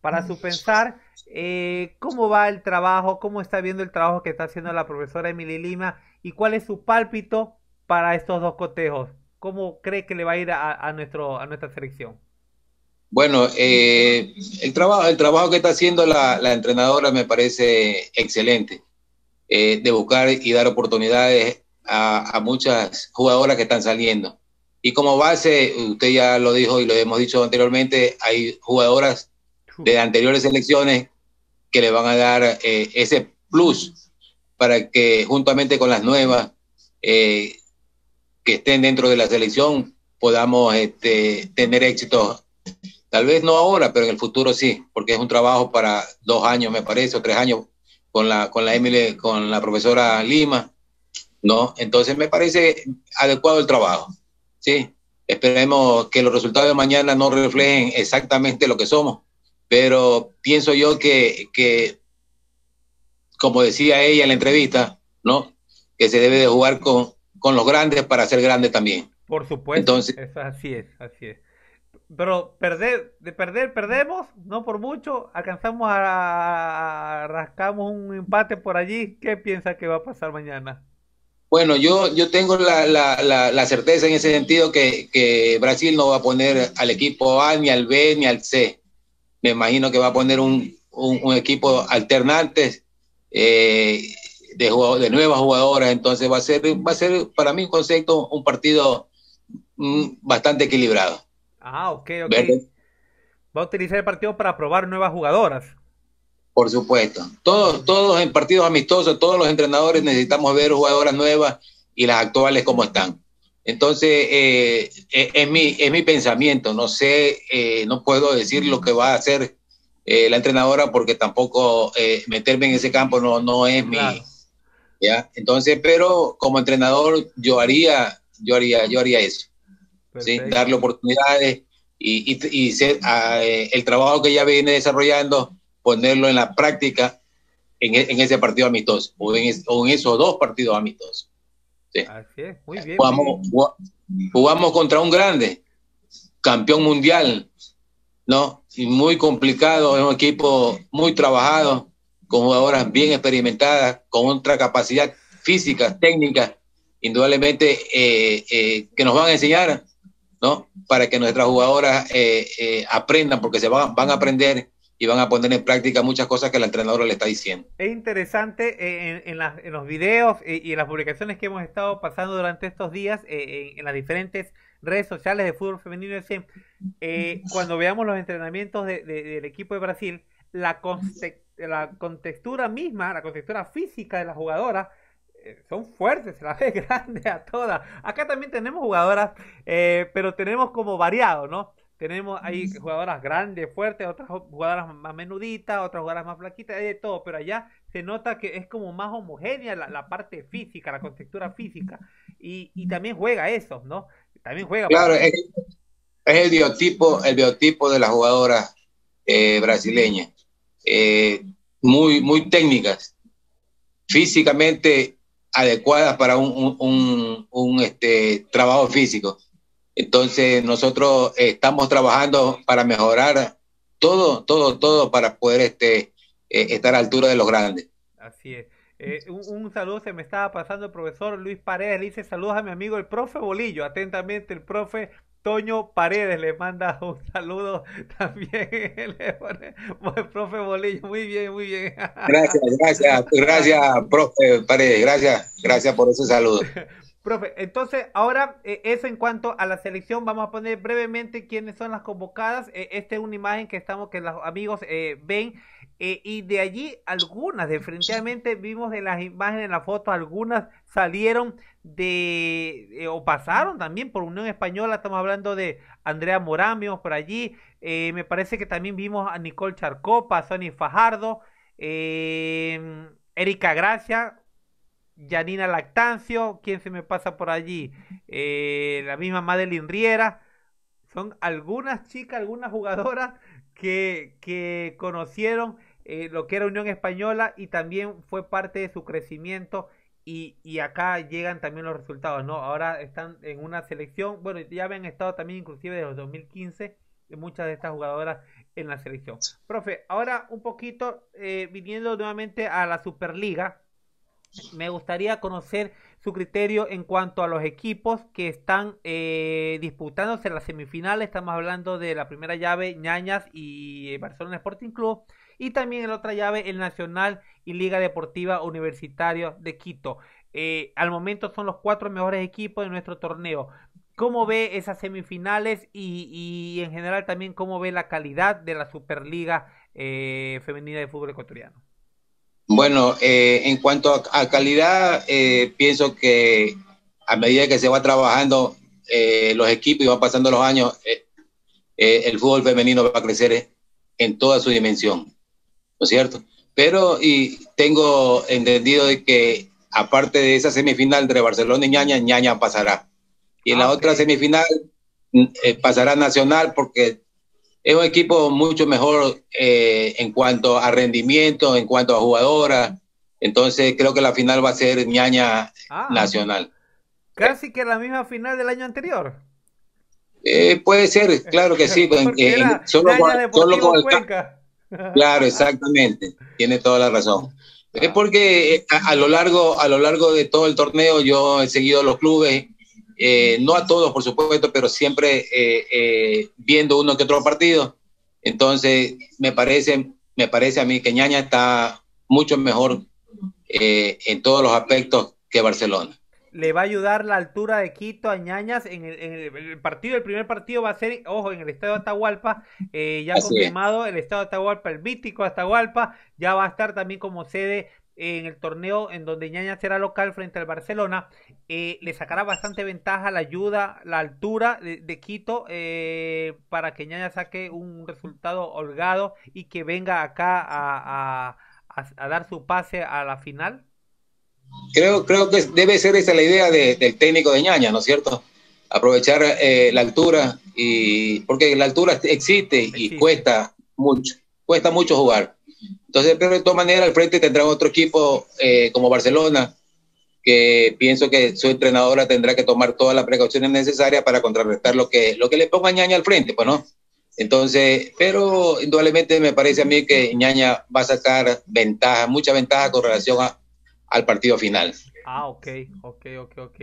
Para mm. su pensar, eh, ¿cómo va el trabajo? ¿Cómo está viendo el trabajo que está haciendo la profesora Emily Lima? ¿Y cuál es su pálpito para estos dos cotejos? ¿Cómo cree que le va a ir a nuestro, a nuestra selección? Bueno, eh, el, trabajo, el trabajo que está haciendo la, entrenadora me parece excelente, eh, de buscar y dar oportunidades a, muchas jugadoras que están saliendo. Y como base, usted ya lo dijo y lo hemos dicho anteriormente, hay jugadoras de anteriores selecciones que le van a dar eh, ese plus para que juntamente con las nuevas que estén dentro de la selección podamos este, tener éxito Tal vez no ahora, pero en el futuro sí, porque es un trabajo para dos años, me parece, o tres años con la, con la Emily, con la profesora Lima, ¿no? Entonces me parece adecuado el trabajo, ¿sí? Esperemos que los resultados de mañana no reflejen exactamente lo que somos, pero pienso yo que, como decía ella en la entrevista, ¿no? Que se debe de jugar con, los grandes para ser grandes también. Por supuesto. Entonces, así es, así es pero perder, de perder, perdemos, no por mucho, alcanzamos a, rascamos un empate por allí. ¿Qué piensa que va a pasar mañana? Bueno, yo, yo tengo la, certeza en ese sentido que, Brasil no va a poner al equipo A, ni al B, ni al C. Me imagino que va a poner un, equipo alternante eh, de, de nuevas jugadoras. Entonces va a ser, va a ser para mí un concepto, un partido mm, bastante equilibrado. Ah, ok, ok. Va a utilizar el partido para probar nuevas jugadoras. Por supuesto. Todos, todos en partidos amistosos, todos los entrenadores necesitamos ver jugadoras nuevas y las actuales como están. Entonces, eh, eh, es, mi, pensamiento. No sé, eh, no puedo decir lo que va a hacer la entrenadora porque tampoco meterme en ese campo no, no es mi... Entonces, pero como entrenador yo haría, yo haría, yo haría eso darle oportunidades y, ah, eh, el trabajo que ya viene desarrollando, ponerlo en la práctica en, e, ese partido amistoso o en, esos dos partidos amistosos. Jugamos, contra un grande, campeón mundial, ¿no? muy complicado, un equipo muy trabajado, con jugadoras bien experimentadas, con otra capacidad física, técnica, indudablemente, eh, eh, que nos van a enseñar para que nuestras jugadoras eh, eh, aprendan, porque se van, van a aprender y van a poner en práctica muchas cosas que la entrenadora le está diciendo. Es interesante eh, en, los videos y en las publicaciones que hemos estado pasando durante estos días en, las diferentes redes sociales de fútbol femenino cuando veamos los entrenamientos del equipo de Brasil, la, la contextura misma, la contextura física de la jugadora eh, son fuertes, se las ve grandes a todas. Acá también tenemos jugadoras, eh, pero tenemos como variado, ¿no? Tenemos ahí jugadoras grandes, fuertes, otras jugadoras más menuditas, otras jugadoras más flaquitas, de todo, pero allá se nota que es como más homogénea la, parte física, la contextura física, y, también juega eso, ¿no? También juega. Claro, es, el biotipo, el biotipo de las jugadoras eh, brasileñas, muy, muy técnicas, físicamente adecuadas para un, este, trabajo físico. Entonces nosotros estamos trabajando para mejorar todo, todo, todo para poder este, eh, estar a la altura de los grandes. Así es. Eh, un, saludo se me estaba pasando el profesor Luis Paredes, le dice saludos a mi amigo el profe Bolillo, atentamente el profe Toño Paredes le manda un saludo también. profe Bolillo, muy bien, muy bien. Gracias, gracias, gracias, profe Paredes, gracias, gracias por ese saludo. Profe, entonces ahora eh, eso en cuanto a la selección, vamos a poner brevemente quiénes son las convocadas. Eh, esta es una imagen que estamos, que los amigos eh, ven. Eh, y de allí algunas, definitivamente vimos en las imágenes, en las fotos, algunas salieron de eh, o pasaron también por Unión Española, estamos hablando de Andrea Morán, vimos por allí, eh, me parece que también vimos a Nicole Charcopa, a Sonny Fajardo, em, Erika Gracia, Janina Lactancio, ¿quién se me pasa por allí? la misma Madeline Riera, son algunas chicas, algunas jugadoras que, que conocieron eh, lo que era Unión Española y también fue parte de su crecimiento y, acá llegan también los resultados, ¿no? Ahora están en una selección, bueno, ya habían estado también inclusive desde los 2015 muchas de estas jugadoras en la selección. Profe, ahora un poquito eh, viniendo nuevamente a la Superliga, me gustaría conocer su criterio en cuanto a los equipos que están eh, disputándose las semifinales. Estamos hablando de la primera llave, Ñañas y eh, Barcelona Sporting Club. Y también en la otra llave, el Nacional y Liga Deportiva Universitario de Quito. Eh, al momento son los cuatro mejores equipos de nuestro torneo. ¿Cómo ve esas semifinales y, en general también cómo ve la calidad de la Superliga eh, Femenina de Fútbol Ecuatoriano? Bueno, eh, en cuanto a, calidad, eh, pienso que a medida que se va trabajando eh, los equipos y van pasando los años, el fútbol femenino va a crecer en toda su dimensión, ¿no es cierto? Pero y tengo entendido de que aparte de esa semifinal entre Barcelona y Ñaña, Ñaña pasará. Y en la ah, otra semifinal pasará Nacional porque es un equipo mucho mejor eh, en cuanto a rendimiento, en cuanto a jugadoras. Entonces creo que la final va a ser ñaña ah. nacional. Casi que la misma final del año anterior. Eh, puede ser, claro que sí. en, solo, con Claro, exactamente. Tiene toda la razón. Es porque eh, a, lo largo, a lo largo de todo el torneo yo he seguido los clubes eh, no a todos, por supuesto, pero siempre eh, eh, viendo uno que otro partido. Entonces, me parece, me parece a mí que Ñaña está mucho mejor en todos los aspectos que Barcelona. Le va a ayudar la altura de Quito a Ñañas en el, partido. El primer partido va a ser, ojo, en el estado de Atahualpa. ya confirmado el estado de Atahualpa, el mítico Atahualpa. Ya va a estar también como sede en el torneo en donde Ñaña será local frente al Barcelona, eh, le sacará bastante ventaja la ayuda, la altura de, Quito eh, para que Ñaña saque un resultado holgado y que venga acá a, dar su pase a la final? Creo, creo que debe ser esa la idea del técnico de Ñaña, ¿no es cierto? Aprovechar eh, la altura, y, porque la altura existe y cuesta mucho, cuesta mucho jugar entonces, pero de todas maneras, al frente tendrá otro equipo eh, como Barcelona, que pienso que su entrenadora tendrá que tomar todas las precauciones necesarias para contrarrestar lo que, lo que le ponga ñaña al frente, pues no. Entonces, pero indudablemente me parece a mí que ñaña va a sacar ventaja, mucha ventaja con relación al partido final. Ah, ok, ok, ok, ok.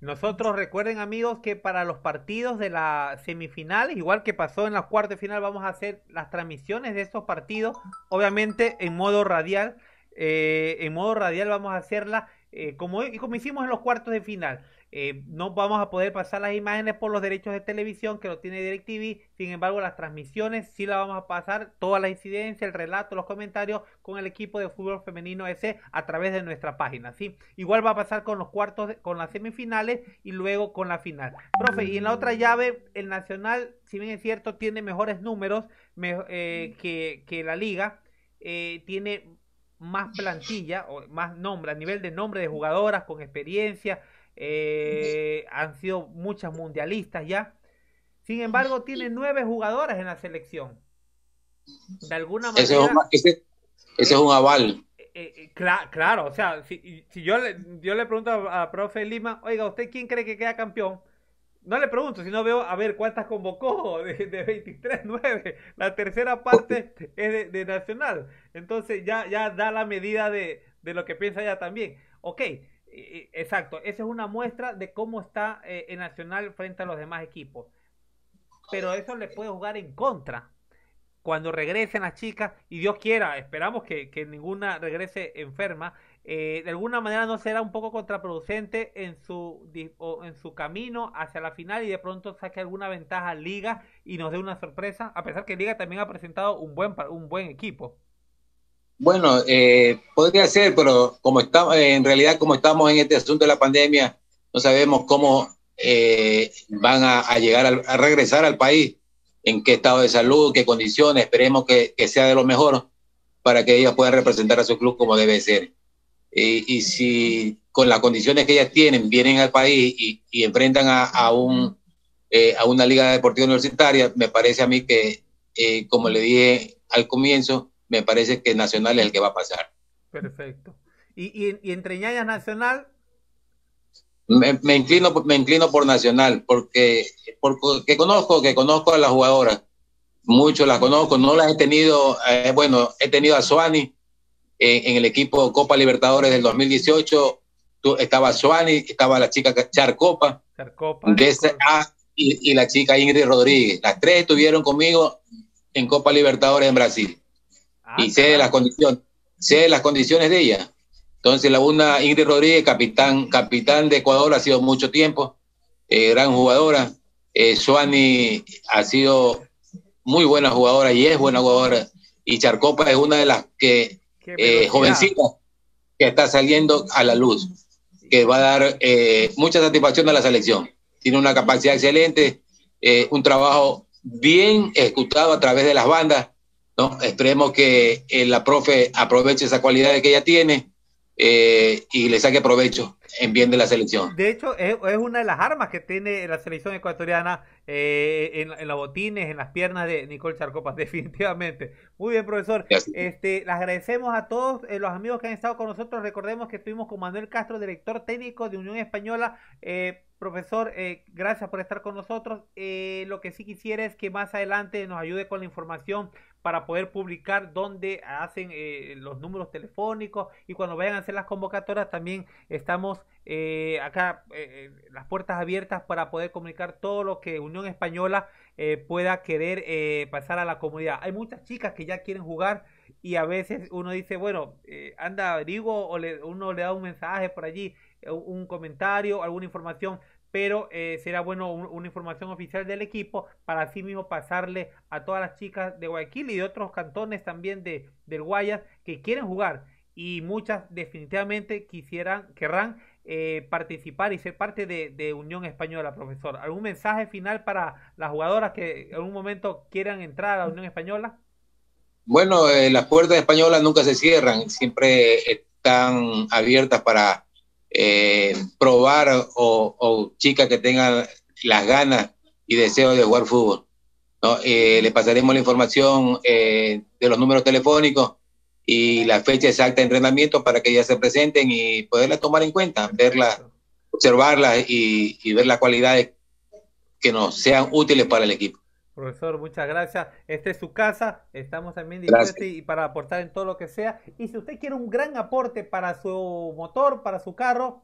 Nosotros recuerden amigos que para los partidos de la semifinal, igual que pasó en la cuartos de final, vamos a hacer las transmisiones de estos partidos, obviamente en modo radial. Eh, en modo radial vamos a hacerlas eh, como hicimos en los cuartos de final. Eh, no vamos a poder pasar las imágenes por los derechos de televisión que lo tiene DirecTV, sin embargo las transmisiones sí las vamos a pasar, toda la incidencia el relato, los comentarios con el equipo de fútbol femenino ese a través de nuestra página, ¿sí? Igual va a pasar con los cuartos, con las semifinales y luego con la final. Profe, y en la otra llave, el Nacional, si bien es cierto, tiene mejores números eh, que, la liga, eh, tiene más plantilla, o más nombre, a nivel de nombre de jugadoras con experiencia, eh, han sido muchas mundialistas ya. Sin embargo, tiene nueve jugadoras en la selección. De alguna manera. Ese es un, aval. Eh, eh, claro, o sea, si, yo, le, pregunto a, profe Lima, oiga, ¿usted quién cree que queda campeón? No le pregunto, sino veo a ver cuántas convocó de, 23, 9. La tercera parte es de, Nacional. Entonces ya, ya da la medida de, de lo que piensa ya también. Ok, eh, exacto, esa es una muestra de cómo está eh, el Nacional frente a los demás equipos. Pero eso le puede jugar en contra. Cuando regresen las chicas, y Dios quiera, esperamos que, ninguna regrese enferma, eh, de alguna manera no será un poco contraproducente en su, en su camino hacia la final y de pronto saque alguna ventaja Liga y nos dé una sorpresa, a pesar que Liga también ha presentado un buen, un buen equipo. Bueno, eh, podría ser, pero como estamos, eh, en realidad como estamos en este asunto de la pandemia, no sabemos cómo eh, van a, llegar, a regresar al país, en qué estado de salud, qué condiciones, esperemos que, sea de lo mejor para que ellas puedan representar a su club como debe ser. Y, si con las condiciones que ellas tienen vienen al país y, enfrentan a, una liga deportiva universitaria, me parece a mí que, como le dije al comienzo, me parece que Nacional es el que va a pasar. Perfecto. ¿Y, y, y entre Nacional? Me, inclino, me inclino por Nacional, porque, porque conozco, que conozco a las jugadoras, mucho las conozco, no las he tenido, eh, bueno, he tenido a Suani en, el equipo Copa Libertadores del 2018, estaba Suani, estaba la chica Charcopa, Charcopa ah, y la chica Ingrid Rodríguez, las tres estuvieron conmigo en Copa Libertadores en Brasil y sé de las condiciones, sé las condiciones de ella. Entonces la una Ingrid Rodríguez, capitán, capitán de Ecuador, ha sido mucho tiempo, eh, gran jugadora. Eh, Suani ha sido muy buena jugadora y es buena jugadora. Y Charcopa es una de las que eh, jovencita que está saliendo a la luz, que va a dar eh, mucha satisfacción a la selección. Tiene una capacidad excelente, un trabajo bien ejecutado a través de las bandas ¿no? Esperemos que eh, la profe aproveche esa cualidad que ella tiene eh, y le saque provecho en bien de la selección. De hecho, es, una de las armas que tiene la selección ecuatoriana eh, en, en, los botines, en las piernas de Nicole Charcopas, definitivamente. Muy bien, profesor. Este, le agradecemos a todos los amigos que han estado con nosotros. Recordemos que estuvimos con Manuel Castro, director técnico de Unión Española. Profesor, gracias por estar con nosotros. lo que sí quisiera es que más adelante nos ayude con la información para poder publicar dónde hacen eh, los números telefónicos y cuando vayan a hacer las convocatorias también estamos eh, acá eh, las puertas abiertas para poder comunicar todo lo que Unión Española pueda querer pasar a la comunidad. Hay muchas chicas que ya quieren jugar y a veces uno dice, bueno, anda, averiguo o uno le da un mensaje por allí, un comentario, alguna información, pero eh, será bueno una información oficial del equipo para así mismo pasarle a todas las chicas de Guayaquil y de otros cantones también de, del Guayas que quieren jugar y muchas definitivamente quisieran, querrán eh, participar y ser parte de, Unión Española, profesor. ¿Algún mensaje final para las jugadoras que en algún momento quieran entrar a la Unión Española? Bueno, eh, las puertas españolas nunca se cierran, siempre están abiertas para eh, probar o, chicas que tengan las ganas y deseos de jugar fútbol. ¿no? Eh, le pasaremos la información eh, de los números telefónicos y la fecha exacta de entrenamiento para que ellas se presenten y poderlas tomar en cuenta, verla observarlas y, y ver las cualidades que nos sean útiles para el equipo. Profesor, muchas gracias. Esta es su casa. Estamos también dispuestos y para aportar en todo lo que sea. Y si usted quiere un gran aporte para su motor, para su carro,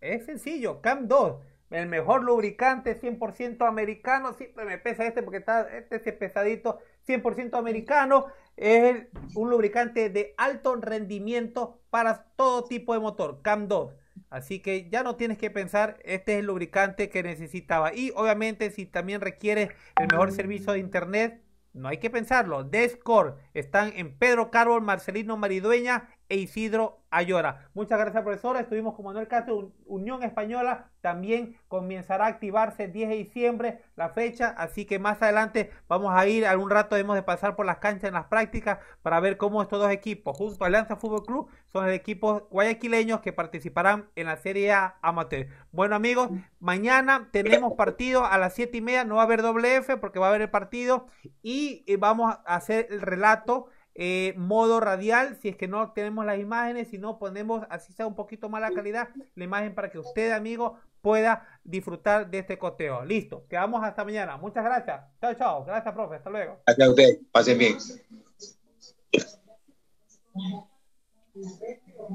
es sencillo. Cam 2, el mejor lubricante 100% americano. Siempre me pesa este porque está, este es pesadito. 100% americano. Es un lubricante de alto rendimiento para todo tipo de motor. Cam 2. Así que ya no tienes que pensar, este es el lubricante que necesitaba. Y obviamente si también requieres el mejor servicio de internet, no hay que pensarlo. Descore están en Pedro Carbol, Marcelino Maridueña e Isidro Ayora. Muchas gracias, profesora. Estuvimos con Manuel Castro, Unión Española. También comenzará a activarse el 10 de diciembre la fecha, así que más adelante vamos a ir, algún rato debemos de pasar por las canchas en las prácticas para ver cómo estos dos equipos, junto a Alianza Fútbol Club, son los equipos guayaquileños que participarán en la Serie A amateur. Bueno, amigos, mañana tenemos partido a las 7 y media, no va a haber doble F porque va a haber el partido y eh, vamos a hacer el relato eh, modo radial, si es que no tenemos las imágenes, si no ponemos, así sea un poquito mala calidad, la imagen para que usted, amigo, pueda disfrutar de este coteo. Listo, quedamos hasta mañana. Muchas gracias. Chao, chao. Gracias, profe. Hasta luego. Gracias usted. Pasen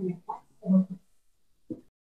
bien.